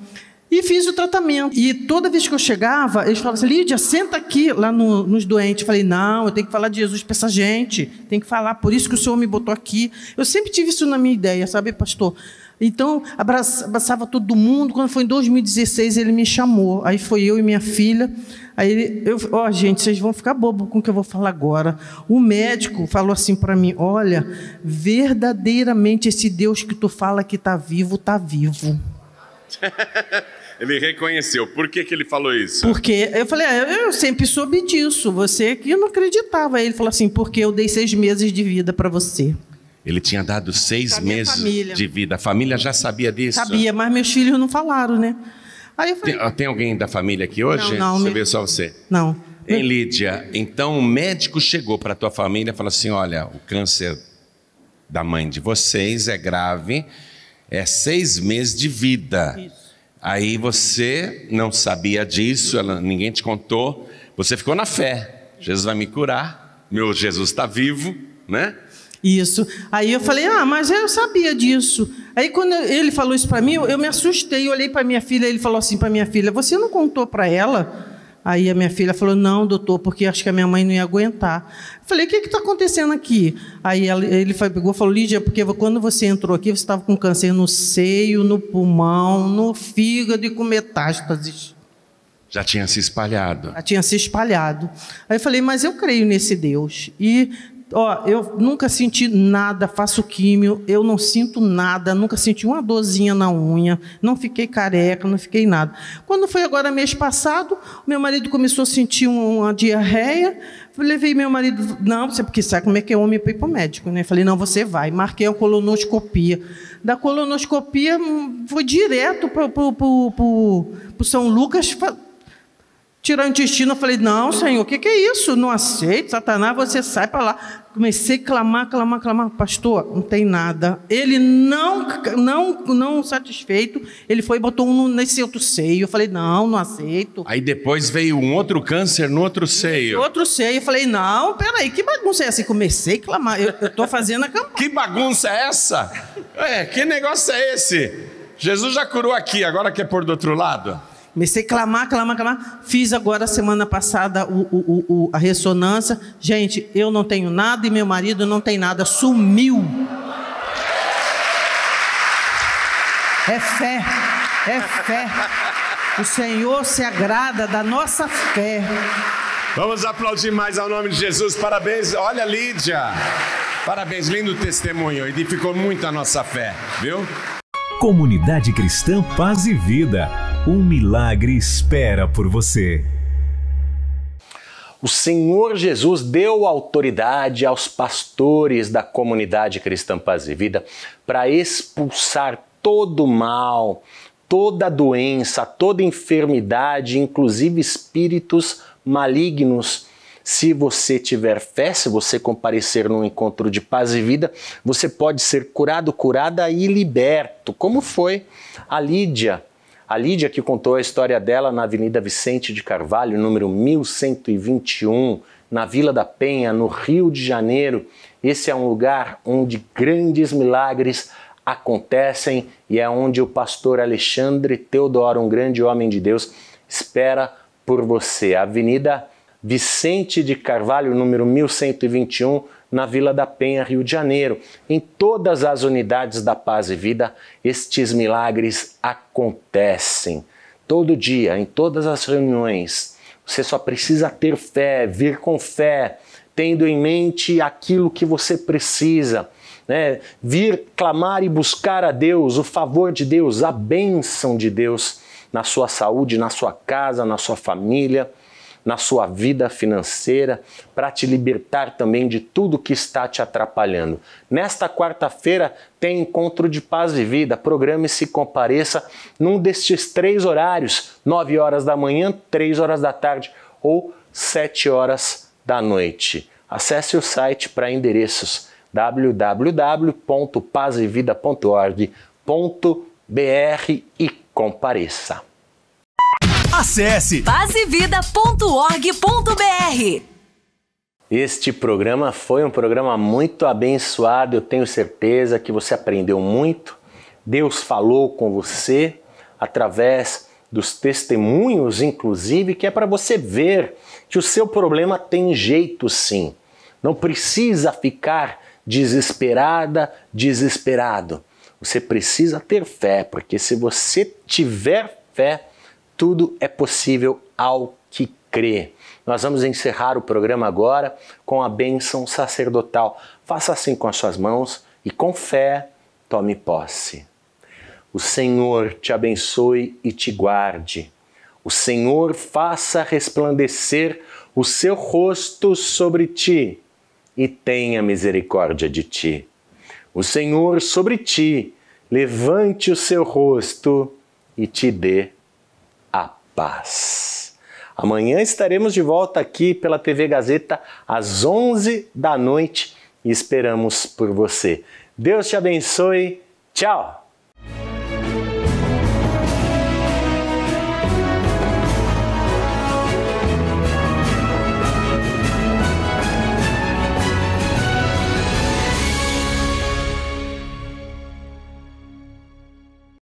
E fiz o tratamento. E toda vez que eu chegava, eles falavam assim: Lídia, senta aqui lá no, nos doentes. Eu falei: não, eu tenho que falar de Jesus para essa gente. Tem que falar, por isso que o Senhor me botou aqui. Eu sempre tive isso na minha ideia, sabe, pastor? Então, abraçava todo mundo. Quando foi em 2016, ele me chamou. Aí foi eu e minha filha. Aí ele, eu, ó, oh, gente, vocês vão ficar bobo com o que eu vou falar agora. O médico falou assim para mim: olha, verdadeiramente esse Deus que tu fala que está vivo, está vivo. ele reconheceu. Por que, que ele falou isso? Porque eu falei, ah, eu sempre soube disso. Você que não acreditava. Aí ele falou assim, porque eu dei seis meses de vida para você. Ele tinha dado seis meses família. de vida. A família já sabia disso? Sabia, mas meus filhos não falaram, né? Aí eu falei, tem, ah, tem, alguém da família aqui hoje? Não, não. Você me... veio só você? Não. Hein, Lídia? Então o médico chegou para a tua família e falou assim: olha, o câncer da mãe de vocês é grave, é seis meses de vida. Isso. Aí você não sabia disso, ela, ninguém te contou, você ficou na fé. Jesus vai me curar, meu Jesus está vivo, né? Isso. Aí eu falei, ah, mas eu sabia disso. Aí quando ele falou isso para mim, eu, me assustei, eu olhei para minha filha, ele falou assim para minha filha, você não contou para ela? Aí a minha filha falou, não, doutor, porque acho que a minha mãe não ia aguentar. Eu falei, o que está acontecendo aqui? Aí ela, ele pegou e falou, Lídia, porque quando você entrou aqui, você estava com câncer no seio, no pulmão, no fígado e com metástases. Já tinha se espalhado. Já tinha se espalhado. Aí eu falei, mas eu creio nesse Deus. E Ó, eu nunca senti nada, faço químio, eu não sinto nada, nunca senti uma dorzinha na unha, não fiquei careca, não fiquei nada. Quando foi agora mês passado, meu marido começou a sentir uma diarreia, eu levei meu marido, não, você porque sabe como é que é homem para ir para o médico, né? Falei, não, você vai. Marquei a colonoscopia. Da colonoscopia, hum, fui direto para o São Lucas tirar o intestino. Eu falei, não, Senhor, o que, que, é isso? Não aceito, Satanás, você sai para lá. Comecei a clamar, clamar, clamar. Pastor, não tem nada. Ele não, não, não satisfeito, ele foi e botou um nesse outro seio. Eu falei, não, não aceito. Aí depois veio um outro câncer no outro seio. Outro seio. Eu falei, não, peraí, que bagunça é essa? E comecei a clamar. Eu, eu tô fazendo a campanha. que bagunça é essa? É, que negócio é esse? Jesus já curou aqui, agora quer pôr do outro lado? Comecei a clamar, clamar, clamar. Fiz agora, semana passada, o, o, o, a ressonância. Gente, eu não tenho nada e meu marido não tem nada. Sumiu. É fé. É fé. O Senhor se agrada da nossa fé. Vamos aplaudir mais ao nome de Jesus. Parabéns. Olha, Lídia. Parabéns, lindo testemunho. Edificou muito a nossa fé, viu? Comunidade Cristã Paz e Vida. Um milagre espera por você. O Senhor Jesus deu autoridade aos pastores da comunidade cristã Paz e Vida para expulsar todo mal, toda doença, toda enfermidade, inclusive espíritos malignos. Se você tiver fé, se você comparecer num encontro de paz e vida, você pode ser curado, curada e liberto, como foi a Lídia, a Lídia, que contou a história dela na Avenida Vicente de Carvalho, número 1121, na Vila da Penha, no Rio de Janeiro. Esse é um lugar onde grandes milagres acontecem e é onde o pastor Alexandre Teodoro, um grande homem de Deus, espera por você. Avenida Vicente de Carvalho, número 1121, na Vila da Penha, Rio de Janeiro. Em todas as unidades da Paz e Vida, estes milagres acontecem. Todo dia, em todas as reuniões, você só precisa ter fé, vir com fé, tendo em mente aquilo que você precisa. Né? Vir clamar e buscar a Deus, o favor de Deus, a bênção de Deus na sua saúde, na sua casa, na sua família na sua vida financeira, para te libertar também de tudo que está te atrapalhando. Nesta quarta-feira tem encontro de paz e vida. Programe-se e compareça num destes três horários: 9 horas da manhã, 3 horas da tarde ou 7 horas da noite. Acesse o site para endereços www.pazevida.org.br e compareça. Acesse pazevida.org.br. Este programa foi um programa muito abençoado. Eu tenho certeza que você aprendeu muito. Deus falou com você através dos testemunhos, inclusive, que é para você ver que o seu problema tem jeito sim. Não precisa ficar desesperada, desesperado. Você precisa ter fé, porque se você tiver fé, tudo é possível ao que crê. Nós vamos encerrar o programa agora com a bênção sacerdotal. Faça assim com as suas mãos e com fé tome posse. O Senhor te abençoe e te guarde. O Senhor faça resplandecer o seu rosto sobre ti e tenha misericórdia de ti. O Senhor sobre ti levante o seu rosto e te dê paz. Amanhã estaremos de volta aqui pela TV Gazeta às 11 da noite e esperamos por você. Deus te abençoe. Tchau!